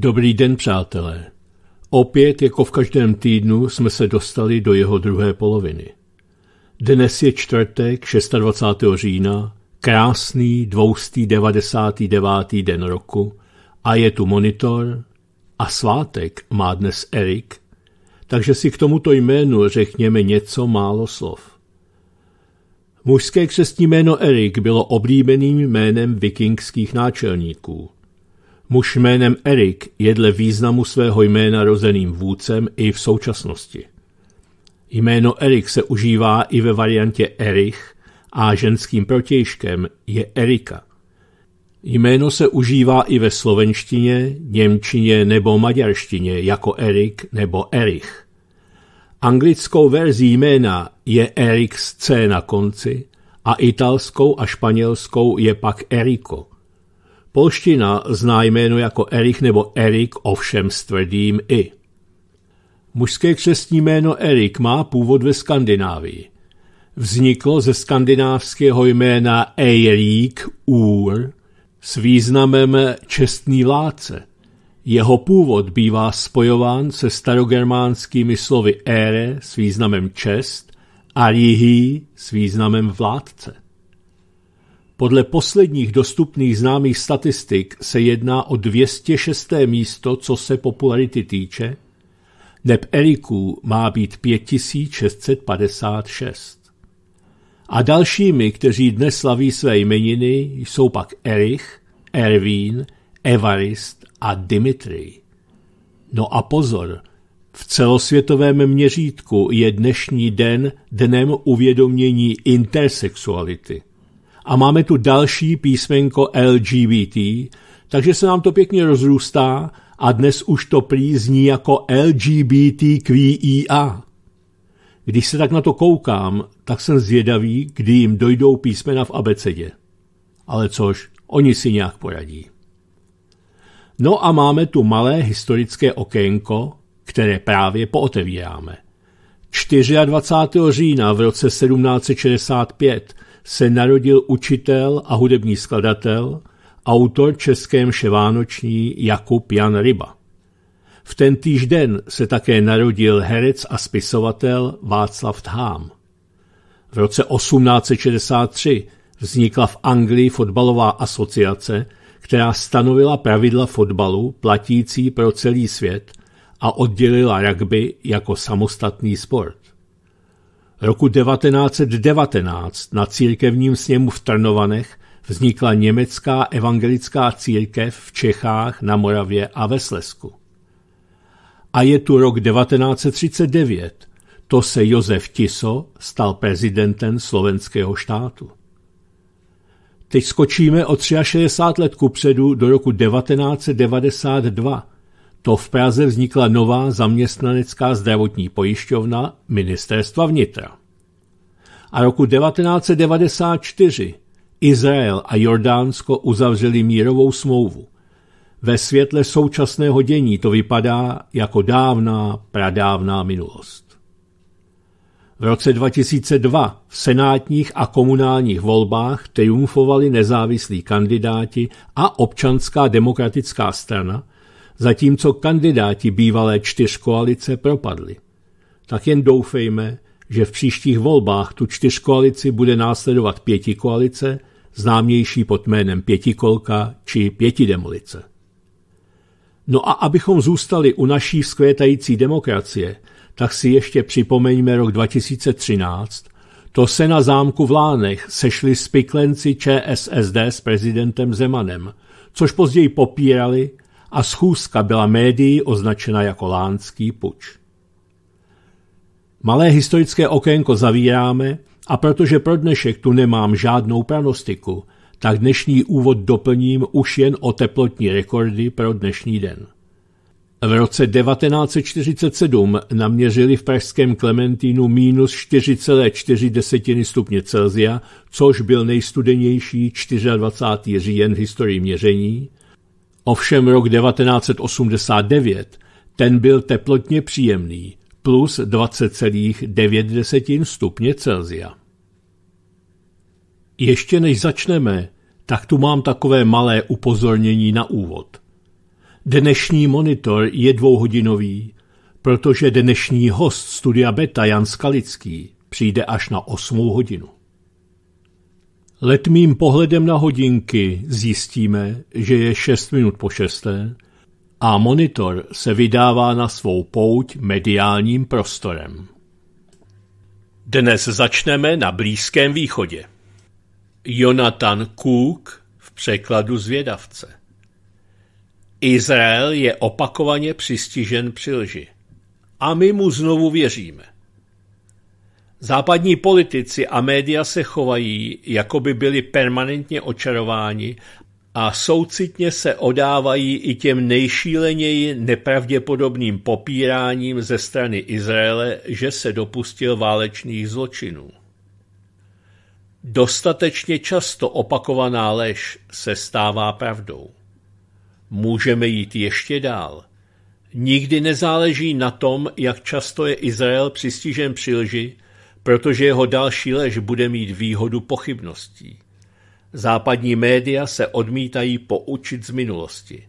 Dobrý den, přátelé. Opět, jako v každém týdnu, jsme se dostali do jeho druhé poloviny. Dnes je čtvrtek 26. října, krásný 299. den roku a je tu monitor a svátek má dnes Erik, takže si k tomuto jménu řekněme něco málo slov. Mužské křestní jméno Erik bylo oblíbeným jménem vikingských náčelníků – Muž jménem Erik je dle významu svého jména rozeným vůdcem i v současnosti. Jméno Erik se užívá i ve variantě Erich a ženským protějškem je Erika. Jméno se užívá i ve slovenštině, němčině nebo maďarštině jako Erik nebo Erich. Anglickou verzi jména je Erik s C na konci a italskou a španělskou je pak Eriko – Polština zná jméno jako Erik nebo Erik, ovšem s tvrdým i. Mužské křestní jméno Erik má původ ve Skandinávii. Vzniklo ze skandinávského jména Eirik, úr, s významem čestný láce. Jeho původ bývá spojován se starogermánskými slovy Ere, s významem čest a rihi s významem vládce. Podle posledních dostupných známých statistik se jedná o 206. místo, co se popularity týče, neb Eriků má být 5656. A dalšími, kteří dnes slaví své jmeniny, jsou pak Erich, Ervín, Evarist a Dimitri. No a pozor, v celosvětovém měřítku je dnešní den dnem uvědomění intersexuality a máme tu další písmenko LGBT, takže se nám to pěkně rozrůstá a dnes už to prý zní jako LGBTQIA. E Když se tak na to koukám, tak jsem zvědavý, kdy jim dojdou písmena v abecedě. Ale což, oni si nějak poradí. No a máme tu malé historické okénko, které právě pootevíráme. 24. října v roce 1765 se narodil učitel a hudební skladatel, autor českém ševánoční Jakub Jan Ryba. V ten týž den se také narodil herec a spisovatel Václav Thám. V roce 1863 vznikla v Anglii fotbalová asociace, která stanovila pravidla fotbalu platící pro celý svět a oddělila rugby jako samostatný sport. Roku 1919 na církevním sněmu v Trnovanech vznikla německá evangelická církev v Čechách, na Moravě a ve Slesku. A je tu rok 1939. To se Josef Tiso stal prezidentem slovenského štátu. Teď skočíme o 63 let kupředu do roku 1992, to v Praze vznikla nová zaměstnanecká zdravotní pojišťovna ministerstva vnitra. A roku 1994 Izrael a Jordánsko uzavřeli mírovou smlouvu. Ve světle současného dění to vypadá jako dávná, pradávná minulost. V roce 2002 v senátních a komunálních volbách triumfovali nezávislí kandidáti a občanská demokratická strana, zatímco kandidáti bývalé čtyřkoalice propadli. Tak jen doufejme, že v příštích volbách tu čtyřkoalici bude následovat pětikoalice, známější pod jménem pětikolka či pětidemolice. No a abychom zůstali u naší vzkvětající demokracie, tak si ještě připomeňme rok 2013, to se na zámku v Lánech sešli spiklenci ČSSD s prezidentem Zemanem, což později popírali a schůzka byla médií označena jako lánský puč. Malé historické okénko zavíráme a protože pro dnešek tu nemám žádnou pranostiku, tak dnešní úvod doplním už jen o teplotní rekordy pro dnešní den. V roce 1947 naměřili v pražském Klementínu minus 4,4 stupně Celzia, což byl nejstudenější 24. říjen v historii měření, Ovšem rok 1989, ten byl teplotně příjemný, plus 20,9 stupně Celzia. Ještě než začneme, tak tu mám takové malé upozornění na úvod. Dnešní monitor je dvouhodinový, protože dnešní host studia Beta Jan Skalický přijde až na 8 hodinu. Letmým pohledem na hodinky zjistíme, že je 6 minut po 6 a monitor se vydává na svou pouť mediálním prostorem. Dnes začneme na Blízkém východě. Jonathan Cook v překladu zvědavce. Izrael je opakovaně přistižen při lži. A my mu znovu věříme. Západní politici a média se chovají, jako by byli permanentně očarováni a soucitně se odávají i těm nejšíleněji nepravděpodobným popíráním ze strany Izraele, že se dopustil válečných zločinů. Dostatečně často opakovaná lež se stává pravdou. Můžeme jít ještě dál. Nikdy nezáleží na tom, jak často je Izrael přistižen při lži, protože jeho další lež bude mít výhodu pochybností. Západní média se odmítají poučit z minulosti.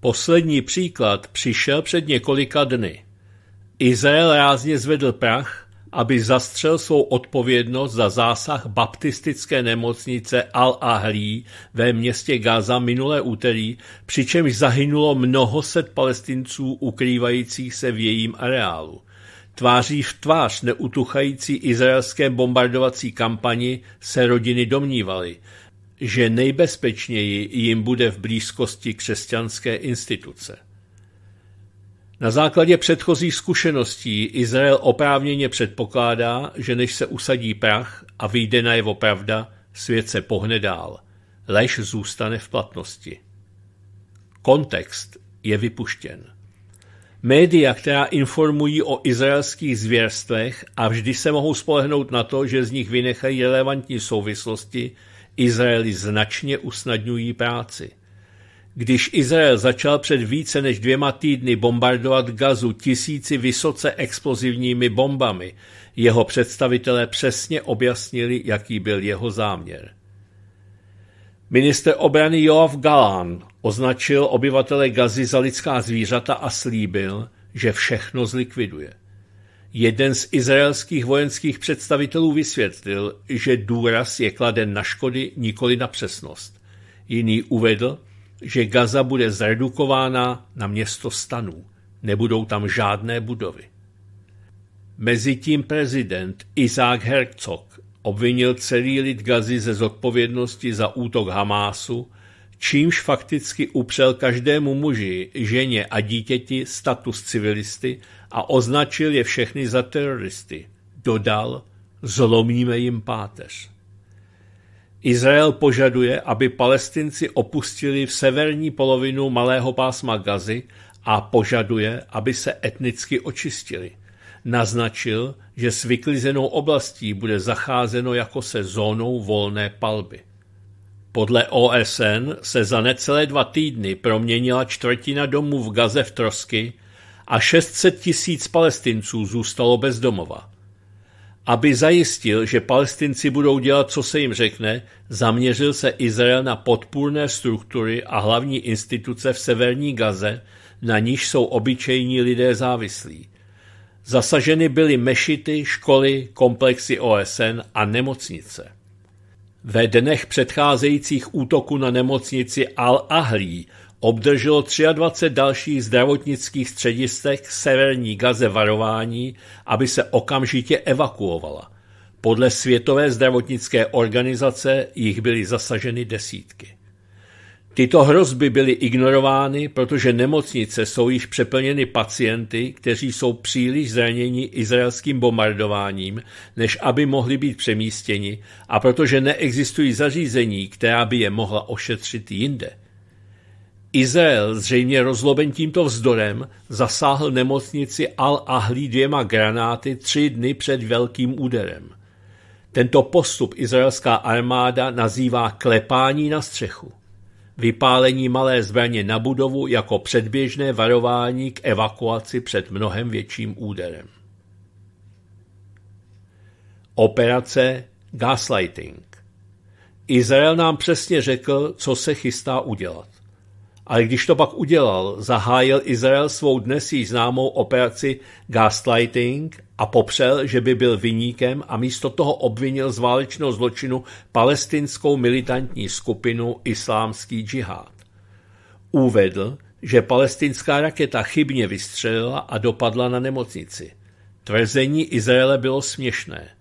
Poslední příklad přišel před několika dny. Izrael rázně zvedl prach, aby zastřel svou odpovědnost za zásah baptistické nemocnice Al-Ahli ve městě Gaza minulé úterý, přičemž zahynulo mnoho set palestinců ukrývajících se v jejím areálu. Tváří v tvář neutuchající izraelské bombardovací kampani se rodiny domnívaly, že nejbezpečněji jim bude v blízkosti křesťanské instituce. Na základě předchozích zkušeností Izrael oprávněně předpokládá, že než se usadí prach a vyjde na jeho pravda, svět se pohne dál. Lež zůstane v platnosti. Kontext je vypuštěn. Média, která informují o izraelských zvěrstvech a vždy se mohou spolehnout na to, že z nich vynechají relevantní souvislosti, Izraeli značně usnadňují práci. Když Izrael začal před více než dvěma týdny bombardovat Gazu tisíci vysoce explozivními bombami, jeho představitelé přesně objasnili, jaký byl jeho záměr. Minister obrany Joav Galán Označil obyvatele Gazy za lidská zvířata a slíbil, že všechno zlikviduje. Jeden z izraelských vojenských představitelů vysvětlil, že důraz je kladen na škody, nikoli na přesnost. Jiný uvedl, že Gaza bude zredukována na město stanů. Nebudou tam žádné budovy. Mezitím prezident Isaac Herzog obvinil celý lid Gazy ze zodpovědnosti za útok Hamásu čímž fakticky upřel každému muži, ženě a dítěti status civilisty a označil je všechny za teroristy. Dodal, zlomíme jim páteř. Izrael požaduje, aby palestinci opustili v severní polovinu malého pásma Gazy a požaduje, aby se etnicky očistili. Naznačil, že s vyklizenou oblastí bude zacházeno jako se zónou volné palby. Podle OSN se za necelé dva týdny proměnila čtvrtina domů v Gaze v trosky a 600 tisíc palestinců zůstalo bez domova. Aby zajistil, že palestinci budou dělat, co se jim řekne, zaměřil se Izrael na podpůrné struktury a hlavní instituce v severní Gaze, na níž jsou obyčejní lidé závislí. Zasaženy byly mešity, školy, komplexy OSN a nemocnice. Ve dnech předcházejících útoku na nemocnici Al-Ahlí obdrželo 23 dalších zdravotnických středistech severní Gaze varování, aby se okamžitě evakuovala. Podle Světové zdravotnické organizace jich byly zasaženy desítky. Tyto hrozby byly ignorovány, protože nemocnice jsou již přeplněny pacienty, kteří jsou příliš zraněni izraelským bombardováním, než aby mohli být přemístěni a protože neexistují zařízení, která by je mohla ošetřit jinde. Izrael, zřejmě rozloben tímto vzdorem, zasáhl nemocnici Al-Ahli dvěma granáty tři dny před velkým úderem. Tento postup izraelská armáda nazývá klepání na střechu vypálení malé zbraně na budovu jako předběžné varování k evakuaci před mnohem větším úderem. Operace Gaslighting Izrael nám přesně řekl, co se chystá udělat. Ale když to pak udělal, zahájil Izrael svou dnes již známou operaci gaslighting a popřel, že by byl vyníkem a místo toho obvinil z válečného zločinu palestinskou militantní skupinu Islámský džihad. Uvedl, že palestinská raketa chybně vystřelila a dopadla na nemocnici. Tvrzení Izraele bylo směšné –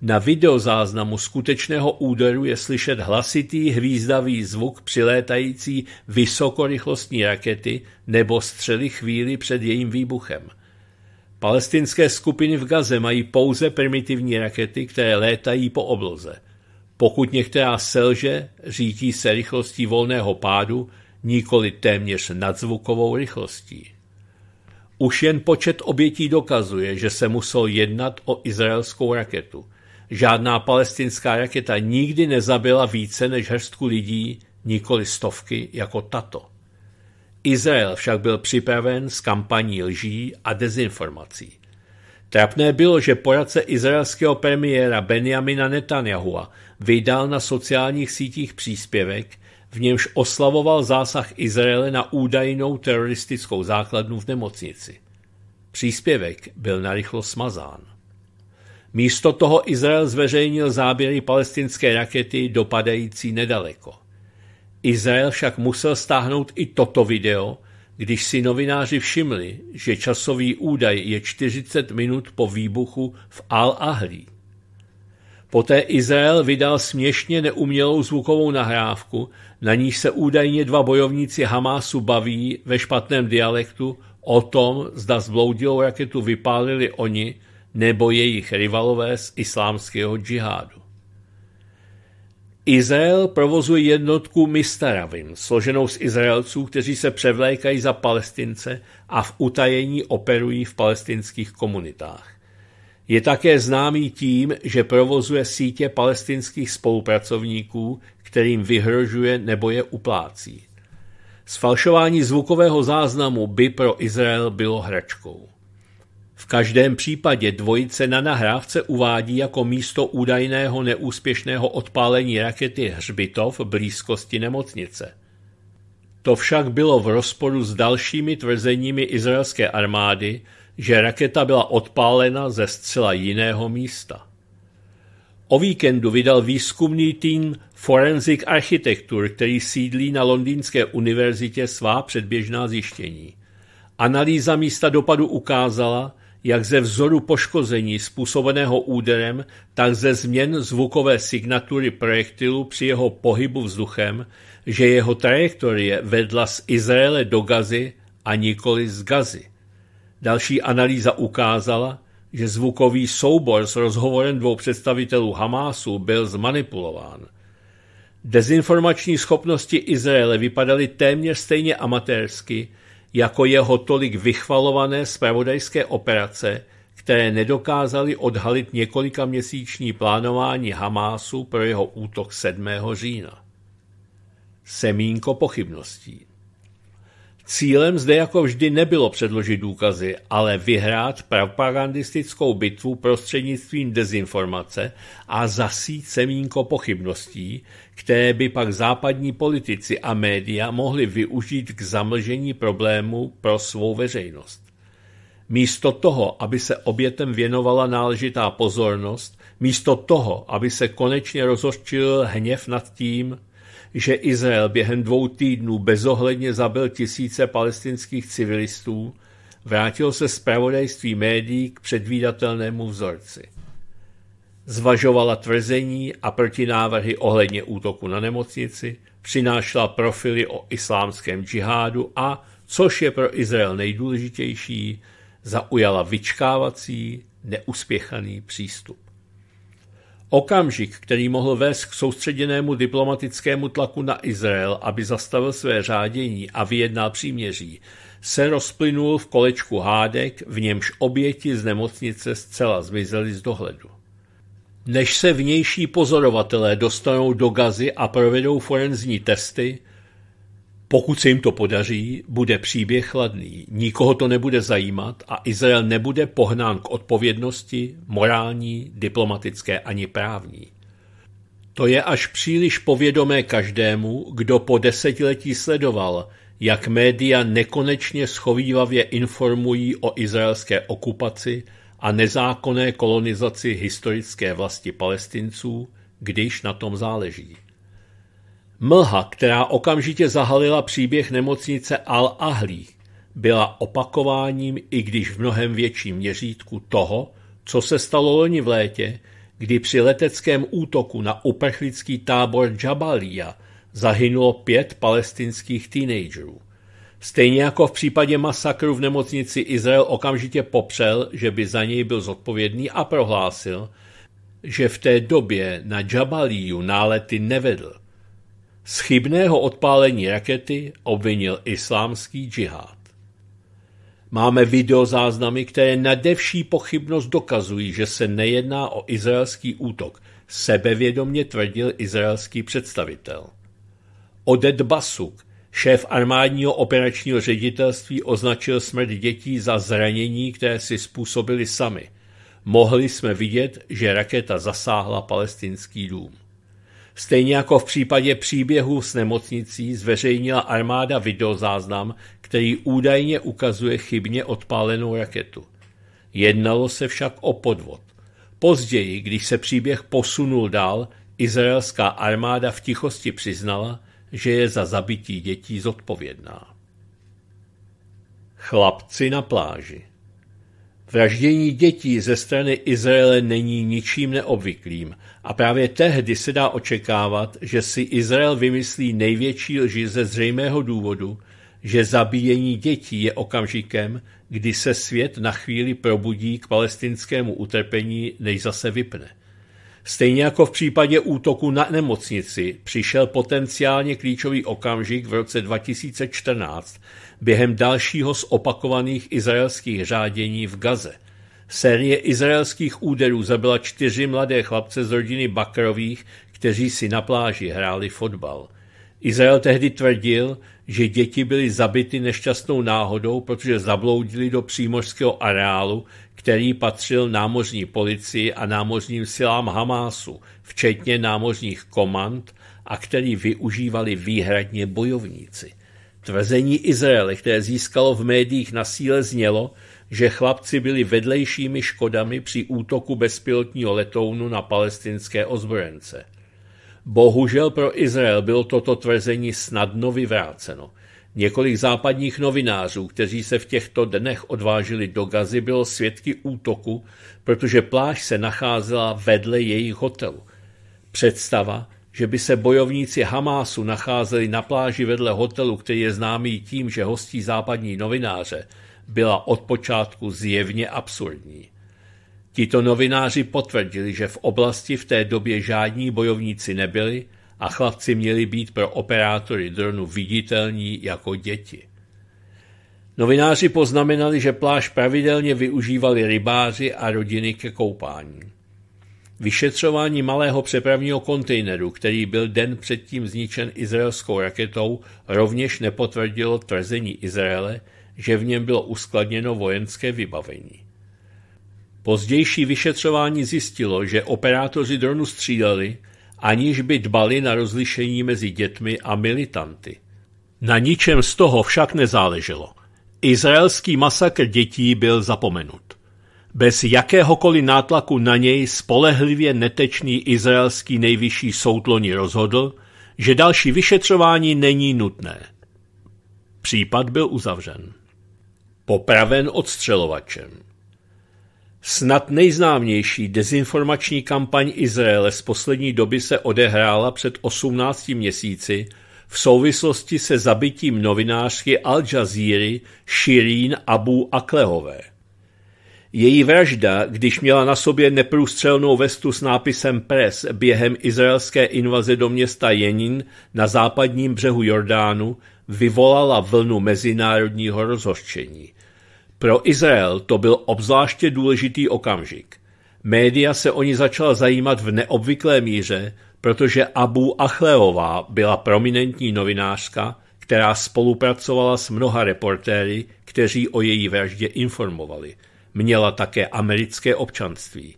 na videozáznamu skutečného úderu je slyšet hlasitý hvízdavý zvuk přilétající vysokorychlostní rakety nebo střely chvíli před jejím výbuchem. Palestinské skupiny v Gaze mají pouze primitivní rakety, které létají po obloze. Pokud některá selže, řídí se rychlostí volného pádu, nikoli téměř nadzvukovou rychlostí. Už jen počet obětí dokazuje, že se musel jednat o izraelskou raketu – Žádná palestinská raketa nikdy nezabila více než hrstku lidí, nikoli stovky jako tato. Izrael však byl připraven s kampaní lží a dezinformací. Trapné bylo, že poradce izraelského premiéra Benjamina Netanyahua vydal na sociálních sítích příspěvek, v němž oslavoval zásah Izraele na údajnou teroristickou základnu v nemocnici. Příspěvek byl narychlo smazán. Místo toho Izrael zveřejnil záběry palestinské rakety dopadající nedaleko. Izrael však musel stáhnout i toto video, když si novináři všimli, že časový údaj je 40 minut po výbuchu v al Ahli. Poté Izrael vydal směšně neumělou zvukovou nahrávku, na níž se údajně dva bojovníci Hamásu baví ve špatném dialektu o tom, zda zbloudilou raketu vypálili oni nebo jejich rivalové z islámského džihádu. Izrael provozuje jednotku Mistaravim, složenou z Izraelců, kteří se převlékají za Palestince a v utajení operují v palestinských komunitách. Je také známý tím, že provozuje sítě palestinských spolupracovníků, kterým vyhrožuje nebo je uplácí. Sfalšování zvukového záznamu by pro Izrael bylo hračkou. V každém případě dvojice na nahrávce uvádí jako místo údajného neúspěšného odpálení rakety Hřbitov v blízkosti nemocnice. To však bylo v rozporu s dalšími tvrzeními izraelské armády, že raketa byla odpálena ze zcela jiného místa. O víkendu vydal výzkumný tým Forensic Architecture, který sídlí na Londýnské univerzitě svá předběžná zjištění. Analýza místa dopadu ukázala, jak ze vzoru poškození způsobeného úderem, tak ze změn zvukové signatury projektilu při jeho pohybu vzduchem, že jeho trajektorie vedla z Izraele do Gazy a nikoli z Gazy. Další analýza ukázala, že zvukový soubor s rozhovorem dvou představitelů Hamásu byl zmanipulován. Dezinformační schopnosti Izraele vypadaly téměř stejně amatérsky, jako jeho tolik vychvalované spravodajské operace, které nedokázaly odhalit několika měsíční plánování Hamásu pro jeho útok 7. října. Semínko pochybností. Cílem zde jako vždy nebylo předložit důkazy, ale vyhrát propagandistickou bitvu prostřednictvím dezinformace a zasít semínko pochybností, které by pak západní politici a média mohli využít k zamlžení problému pro svou veřejnost. Místo toho, aby se obětem věnovala náležitá pozornost, místo toho, aby se konečně rozhořčil hněv nad tím, že Izrael během dvou týdnů bezohledně zabil tisíce palestinských civilistů, vrátil se zpravodajství médií k předvídatelnému vzorci zvažovala tvrzení a protinávrhy ohledně útoku na nemocnici, přinášela profily o islámském džihádu a, což je pro Izrael nejdůležitější, zaujala vyčkávací, neuspěchaný přístup. Okamžik, který mohl vést k soustředěnému diplomatickému tlaku na Izrael, aby zastavil své řádění a vyjednal příměří, se rozplynul v kolečku hádek, v němž oběti z nemocnice zcela zmizely z dohledu. Než se vnější pozorovatelé dostanou do gazy a provedou forenzní testy, pokud se jim to podaří, bude příběh chladný, nikoho to nebude zajímat a Izrael nebude pohnán k odpovědnosti morální, diplomatické ani právní. To je až příliš povědomé každému, kdo po desetiletí sledoval, jak média nekonečně schovývavě informují o izraelské okupaci a nezákonné kolonizaci historické vlasti palestinců, když na tom záleží. Mlha, která okamžitě zahalila příběh nemocnice Al-Ahlí, byla opakováním, i když v mnohem větším měřítku toho, co se stalo loni v létě, kdy při leteckém útoku na uprchlický tábor Jabalia zahynulo pět palestinských teenagerů. Stejně jako v případě masakru v nemocnici Izrael okamžitě popřel, že by za něj byl zodpovědný a prohlásil, že v té době na Jabalíju nálety nevedl. Z chybného odpálení rakety obvinil islámský džihad. Máme videozáznamy, které nadevší pochybnost dokazují, že se nejedná o izraelský útok, sebevědomně tvrdil izraelský představitel. Odet Basuk, Šéf armádního operačního ředitelství označil smrt dětí za zranění, které si způsobili sami. Mohli jsme vidět, že raketa zasáhla palestinský dům. Stejně jako v případě příběhu s nemocnicí zveřejnila armáda videozáznam, který údajně ukazuje chybně odpálenou raketu. Jednalo se však o podvod. Později, když se příběh posunul dál, izraelská armáda v tichosti přiznala, že je za zabití dětí zodpovědná. Chlapci na pláži Vraždění dětí ze strany Izraele není ničím neobvyklým a právě tehdy se dá očekávat, že si Izrael vymyslí největší lži ze zřejmého důvodu, že zabíjení dětí je okamžikem, kdy se svět na chvíli probudí k palestinskému utrpení, než zase vypne – Stejně jako v případě útoku na nemocnici přišel potenciálně klíčový okamžik v roce 2014 během dalšího z opakovaných izraelských řádění v Gaze. Série izraelských úderů zabila čtyři mladé chlapce z rodiny Bakrových, kteří si na pláži hráli fotbal. Izrael tehdy tvrdil, že děti byly zabity nešťastnou náhodou, protože zabloudili do přímořského areálu, který patřil námořní policii a námořním silám Hamásu, včetně námořních komand, a který využívali výhradně bojovníci. Tvrzení Izraele, které získalo v médiích na síle, znělo, že chlapci byli vedlejšími škodami při útoku bezpilotního letounu na palestinské ozbrojence. Bohužel pro Izrael bylo toto tvrzení snadno vyvráceno – Několik západních novinářů, kteří se v těchto dnech odvážili do Gazy, bylo svědky útoku, protože pláž se nacházela vedle jejich hotelu. Představa, že by se bojovníci Hamásu nacházeli na pláži vedle hotelu, který je známý tím, že hostí západní novináře, byla od počátku zjevně absurdní. Tito novináři potvrdili, že v oblasti v té době žádní bojovníci nebyli a chlapci měli být pro operátory dronu viditelní jako děti. Novináři poznamenali, že pláž pravidelně využívali rybáři a rodiny ke koupání. Vyšetřování malého přepravního kontejneru, který byl den předtím zničen izraelskou raketou, rovněž nepotvrdilo tvrzení Izraele, že v něm bylo uskladněno vojenské vybavení. Pozdější vyšetřování zjistilo, že operátoři dronu stříleli, aniž by dbali na rozlišení mezi dětmi a militanty. Na ničem z toho však nezáleželo. Izraelský masakr dětí byl zapomenut. Bez jakéhokoliv nátlaku na něj spolehlivě netečný izraelský nejvyšší soudloni rozhodl, že další vyšetřování není nutné. Případ byl uzavřen. Popraven odstřelovačem. Snad nejznámější dezinformační kampaň Izraele z poslední doby se odehrála před 18 měsíci v souvislosti se zabitím novinářky Al Jazeera Shirin Abu Aklehové. Její vražda, když měla na sobě neprůstřelnou vestu s nápisem Pres během izraelské invaze do města Jenin na západním břehu Jordánu, vyvolala vlnu mezinárodního rozhořčení. Pro Izrael to byl obzvláště důležitý okamžik. Média se o ní začala zajímat v neobvyklé míře, protože Abu Achleová byla prominentní novinářka, která spolupracovala s mnoha reportéry, kteří o její vraždě informovali. Měla také americké občanství.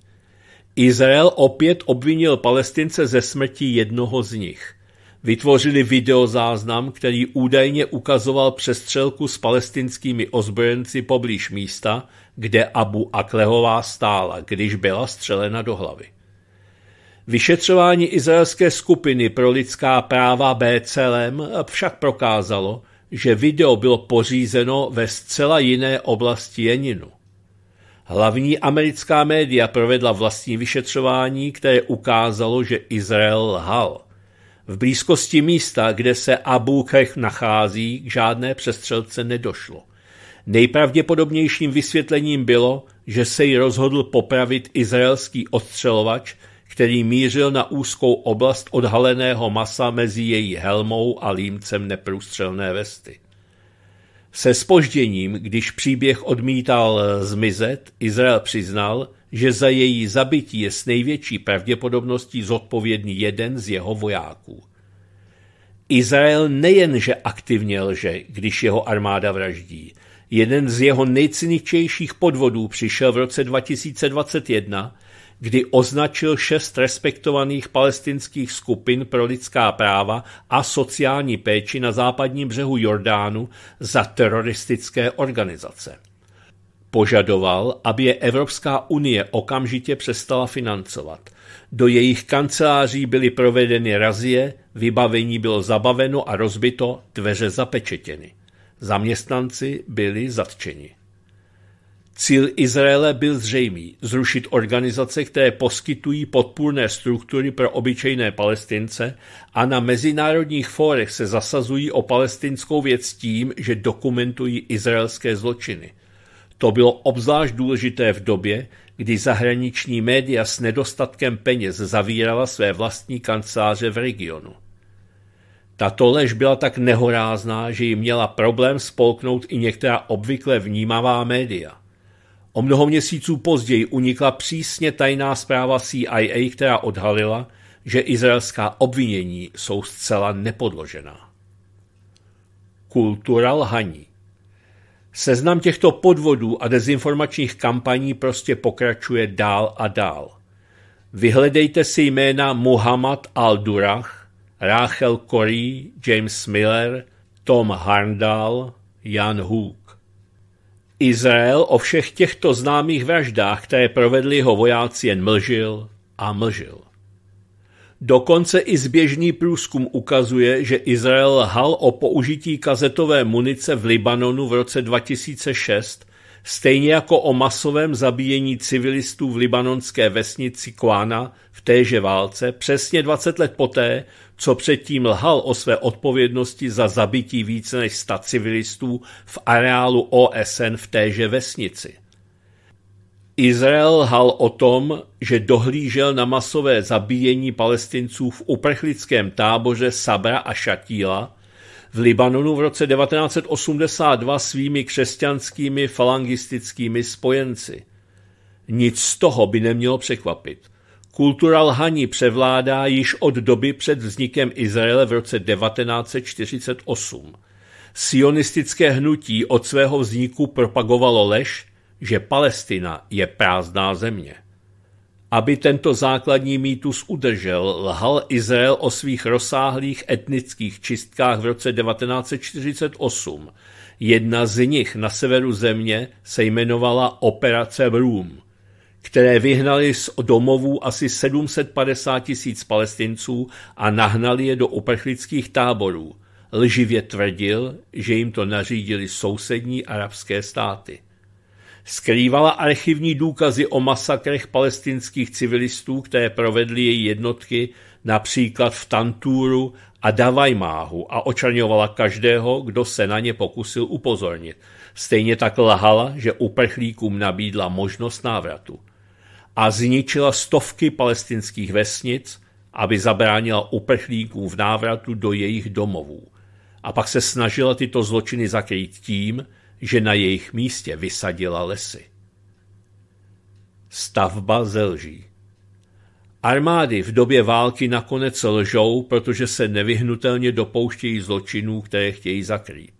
Izrael opět obvinil Palestince ze smrti jednoho z nich – Vytvořili videozáznam, který údajně ukazoval přestřelku s palestinskými ozbrojenci poblíž místa, kde Abu Aklehová stála, když byla střelena do hlavy. Vyšetřování izraelské skupiny pro lidská práva BCLM však prokázalo, že video bylo pořízeno ve zcela jiné oblasti Jeninu. Hlavní americká média provedla vlastní vyšetřování, které ukázalo, že Izrael lhal. V blízkosti místa, kde se Abu Krech nachází, k žádné přestřelce nedošlo. Nejpravděpodobnějším vysvětlením bylo, že se jí rozhodl popravit izraelský odstřelovač, který mířil na úzkou oblast odhaleného masa mezi její helmou a límcem neprůstřelné vesty. Se spožděním, když příběh odmítal zmizet, Izrael přiznal, že za její zabití je s největší pravděpodobností zodpovědný jeden z jeho vojáků. Izrael nejenže aktivně lže, když jeho armáda vraždí. Jeden z jeho nejcyničejších podvodů přišel v roce 2021, kdy označil šest respektovaných palestinských skupin pro lidská práva a sociální péči na západním břehu Jordánu za teroristické organizace. Požadoval, aby je Evropská unie okamžitě přestala financovat. Do jejich kanceláří byly provedeny razie, vybavení bylo zabaveno a rozbito, dveře zapečetěny. Zaměstnanci byli zatčeni. Cíl Izraele byl zřejmý – zrušit organizace, které poskytují podpůrné struktury pro obyčejné palestince a na mezinárodních fórech se zasazují o palestinskou věc tím, že dokumentují izraelské zločiny – to bylo obzvlášť důležité v době, kdy zahraniční média s nedostatkem peněz zavírala své vlastní kanceláře v regionu. Tato lež byla tak nehorázná, že ji měla problém spolknout i některá obvykle vnímavá média. O mnoho měsíců později unikla přísně tajná zpráva CIA, která odhalila, že izraelská obvinění jsou zcela nepodložená. Kultura lhaní Seznam těchto podvodů a dezinformačních kampaní prostě pokračuje dál a dál. Vyhledejte si jména Muhammad Al-Durach, Rachel Corrie, James Miller, Tom Harndal, Jan Hook. Izrael o všech těchto známých vraždách, které provedli jeho vojáci, jen mlžil a mlžil. Dokonce i zběžný průzkum ukazuje, že Izrael lhal o použití kazetové munice v Libanonu v roce 2006, stejně jako o masovém zabíjení civilistů v libanonské vesnici Kvána v téže válce přesně 20 let poté, co předtím lhal o své odpovědnosti za zabití více než 100 civilistů v areálu OSN v téže vesnici. Izrael hal o tom, že dohlížel na masové zabíjení palestinců v uprchlickém táboře Sabra a Šatíla v Libanonu v roce 1982 svými křesťanskými falangistickými spojenci. Nic z toho by nemělo překvapit. Kultura lhaní převládá již od doby před vznikem Izraele v roce 1948. Sionistické hnutí od svého vzniku propagovalo lež, že Palestina je prázdná země. Aby tento základní mýtus udržel, lhal Izrael o svých rozsáhlých etnických čistkách v roce 1948. Jedna z nich na severu země se jmenovala Operace Broom, které vyhnali z domovů asi 750 tisíc palestinců a nahnali je do uprchlických táborů. Lživě tvrdil, že jim to nařídili sousední arabské státy. Skrývala archivní důkazy o masakrech palestinských civilistů, které provedly její jednotky například v Tantúru a Davajmáhu a očaňovala každého, kdo se na ně pokusil upozornit. Stejně tak lahala, že uprchlíkům nabídla možnost návratu. A zničila stovky palestinských vesnic, aby zabránila uprchlíkům v návratu do jejich domovů. A pak se snažila tyto zločiny zakrýt tím, že na jejich místě vysadila lesy. Stavba ze lží Armády v době války nakonec lžou, protože se nevyhnutelně dopouštějí zločinů, které chtějí zakrýt.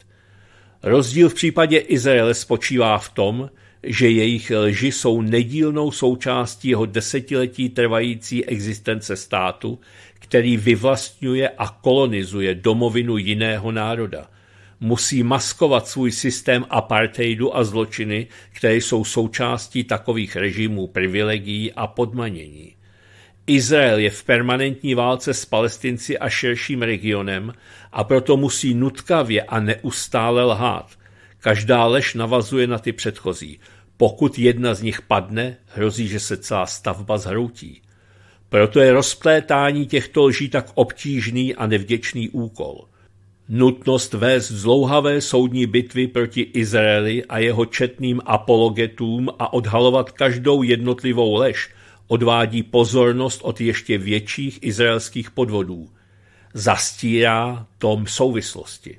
Rozdíl v případě Izraele spočívá v tom, že jejich lži jsou nedílnou součástí jeho desetiletí trvající existence státu, který vyvlastňuje a kolonizuje domovinu jiného národa – musí maskovat svůj systém apartheidu a zločiny, které jsou součástí takových režimů privilegií a podmanění. Izrael je v permanentní válce s Palestinci a širším regionem a proto musí nutkavě a neustále lhát. Každá lež navazuje na ty předchozí. Pokud jedna z nich padne, hrozí, že se celá stavba zhroutí. Proto je rozplétání těchto lží tak obtížný a nevděčný úkol – nutnost vést zlouhavé soudní bitvy proti Izraeli a jeho četným apologetům a odhalovat každou jednotlivou lež odvádí pozornost od ještě větších izraelských podvodů. Zastírá tom souvislosti.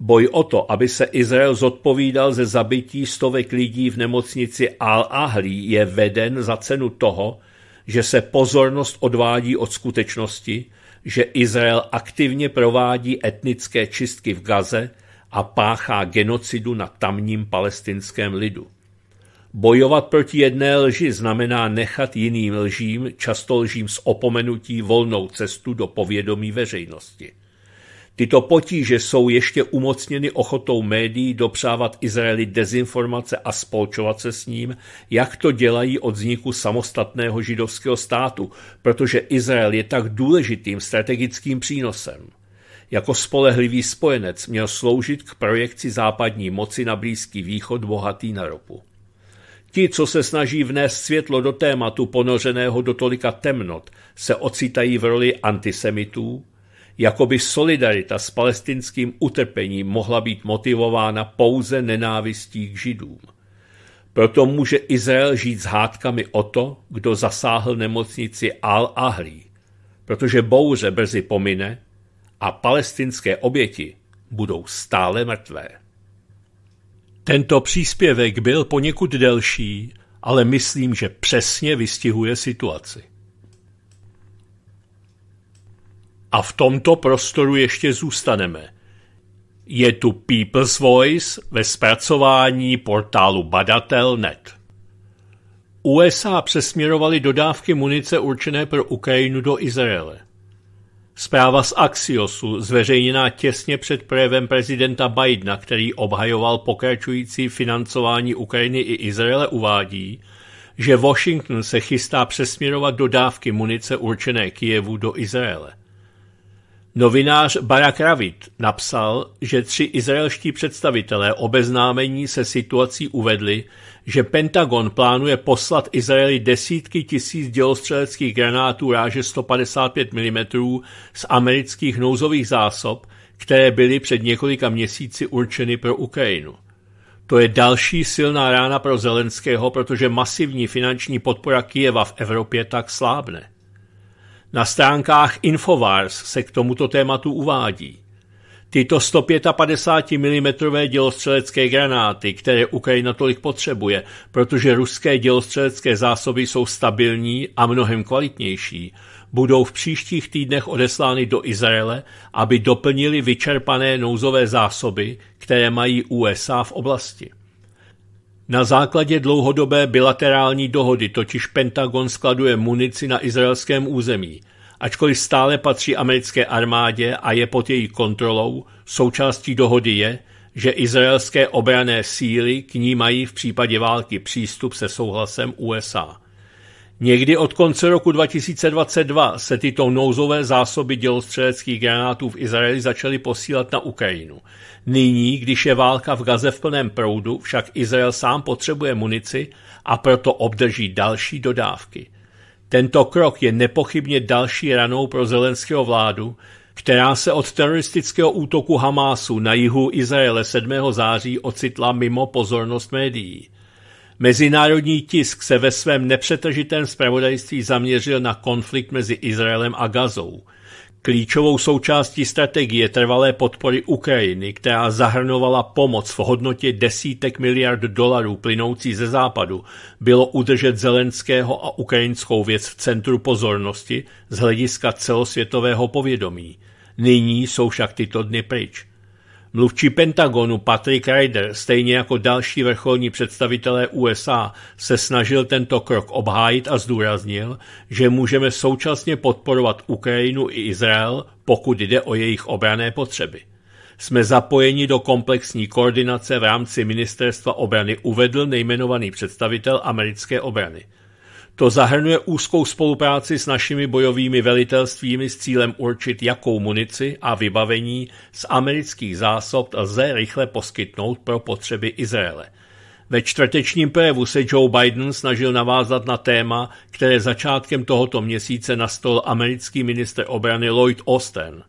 Boj o to, aby se Izrael zodpovídal ze zabití stovek lidí v nemocnici al Ahli, je veden za cenu toho, že se pozornost odvádí od skutečnosti, že Izrael aktivně provádí etnické čistky v Gaze a páchá genocidu na tamním palestinském lidu. Bojovat proti jedné lži znamená nechat jiným lžím, často lžím s opomenutí, volnou cestu do povědomí veřejnosti – Tyto potíže jsou ještě umocněny ochotou médií dopřávat Izraeli dezinformace a spolčovat se s ním, jak to dělají od vzniku samostatného židovského státu, protože Izrael je tak důležitým strategickým přínosem. Jako spolehlivý spojenec měl sloužit k projekci západní moci na Blízký východ bohatý na ropu. Ti, co se snaží vnést světlo do tématu ponořeného do tolika temnot, se ocitají v roli antisemitů, jako by solidarita s palestinským utrpením mohla být motivována pouze nenávistí k židům. Proto může Izrael žít s hádkami o to, kdo zasáhl nemocnici Al-Ahli, protože bouře brzy pomine a palestinské oběti budou stále mrtvé. Tento příspěvek byl poněkud delší, ale myslím, že přesně vystihuje situaci. A v tomto prostoru ještě zůstaneme. Je tu People's Voice ve zpracování portálu Badatel.net. USA přesměrovali dodávky munice určené pro Ukrajinu do Izraele. Zpráva z Axiosu, zveřejněná těsně před projevem prezidenta Bidena, který obhajoval pokračující financování Ukrajiny i Izraele, uvádí, že Washington se chystá přesměrovat dodávky munice určené Kijevu do Izraele. Novinář Barak Ravid napsal, že tři izraelští představitelé obeznámení se situací uvedli, že Pentagon plánuje poslat Izraeli desítky tisíc dělostřeleckých granátů ráže 155 mm z amerických nouzových zásob, které byly před několika měsíci určeny pro Ukrajinu. To je další silná rána pro Zelenského, protože masivní finanční podpora Kijeva v Evropě tak slábne. Na stránkách Infowars se k tomuto tématu uvádí. Tyto 155 mm dělostřelecké granáty, které Ukrajina tolik potřebuje, protože ruské dělostřelecké zásoby jsou stabilní a mnohem kvalitnější, budou v příštích týdnech odeslány do Izraele, aby doplnili vyčerpané nouzové zásoby, které mají USA v oblasti. Na základě dlouhodobé bilaterální dohody totiž Pentagon skladuje munici na izraelském území, ačkoliv stále patří americké armádě a je pod její kontrolou, součástí dohody je, že izraelské obrané síly k ní mají v případě války přístup se souhlasem USA. Někdy od konce roku 2022 se tyto nouzové zásoby dělostřeleckých granátů v Izraeli začaly posílat na Ukrajinu. Nyní, když je válka v Gaze v plném proudu, však Izrael sám potřebuje munici a proto obdrží další dodávky. Tento krok je nepochybně další ranou pro zelenského vládu, která se od teroristického útoku Hamásu na jihu Izraele 7. září ocitla mimo pozornost médií. Mezinárodní tisk se ve svém nepřetržitém zpravodajství zaměřil na konflikt mezi Izraelem a Gazou. Klíčovou součástí strategie trvalé podpory Ukrajiny, která zahrnovala pomoc v hodnotě desítek miliard dolarů plynoucí ze západu, bylo udržet Zelenského a ukrajinskou věc v centru pozornosti z hlediska celosvětového povědomí. Nyní jsou však tyto dny pryč. Mluvčí Pentagonu Patrick Ryder, stejně jako další vrcholní představitelé USA, se snažil tento krok obhájit a zdůraznil, že můžeme současně podporovat Ukrajinu i Izrael, pokud jde o jejich obrané potřeby. Jsme zapojeni do komplexní koordinace v rámci Ministerstva obrany, uvedl nejmenovaný představitel americké obrany – to zahrnuje úzkou spolupráci s našimi bojovými velitelstvími s cílem určit, jakou munici a vybavení z amerických zásob lze rychle poskytnout pro potřeby Izraele. Ve čtvrtečním prévu se Joe Biden snažil navázat na téma, které začátkem tohoto měsíce nastol americký minister obrany Lloyd Austin.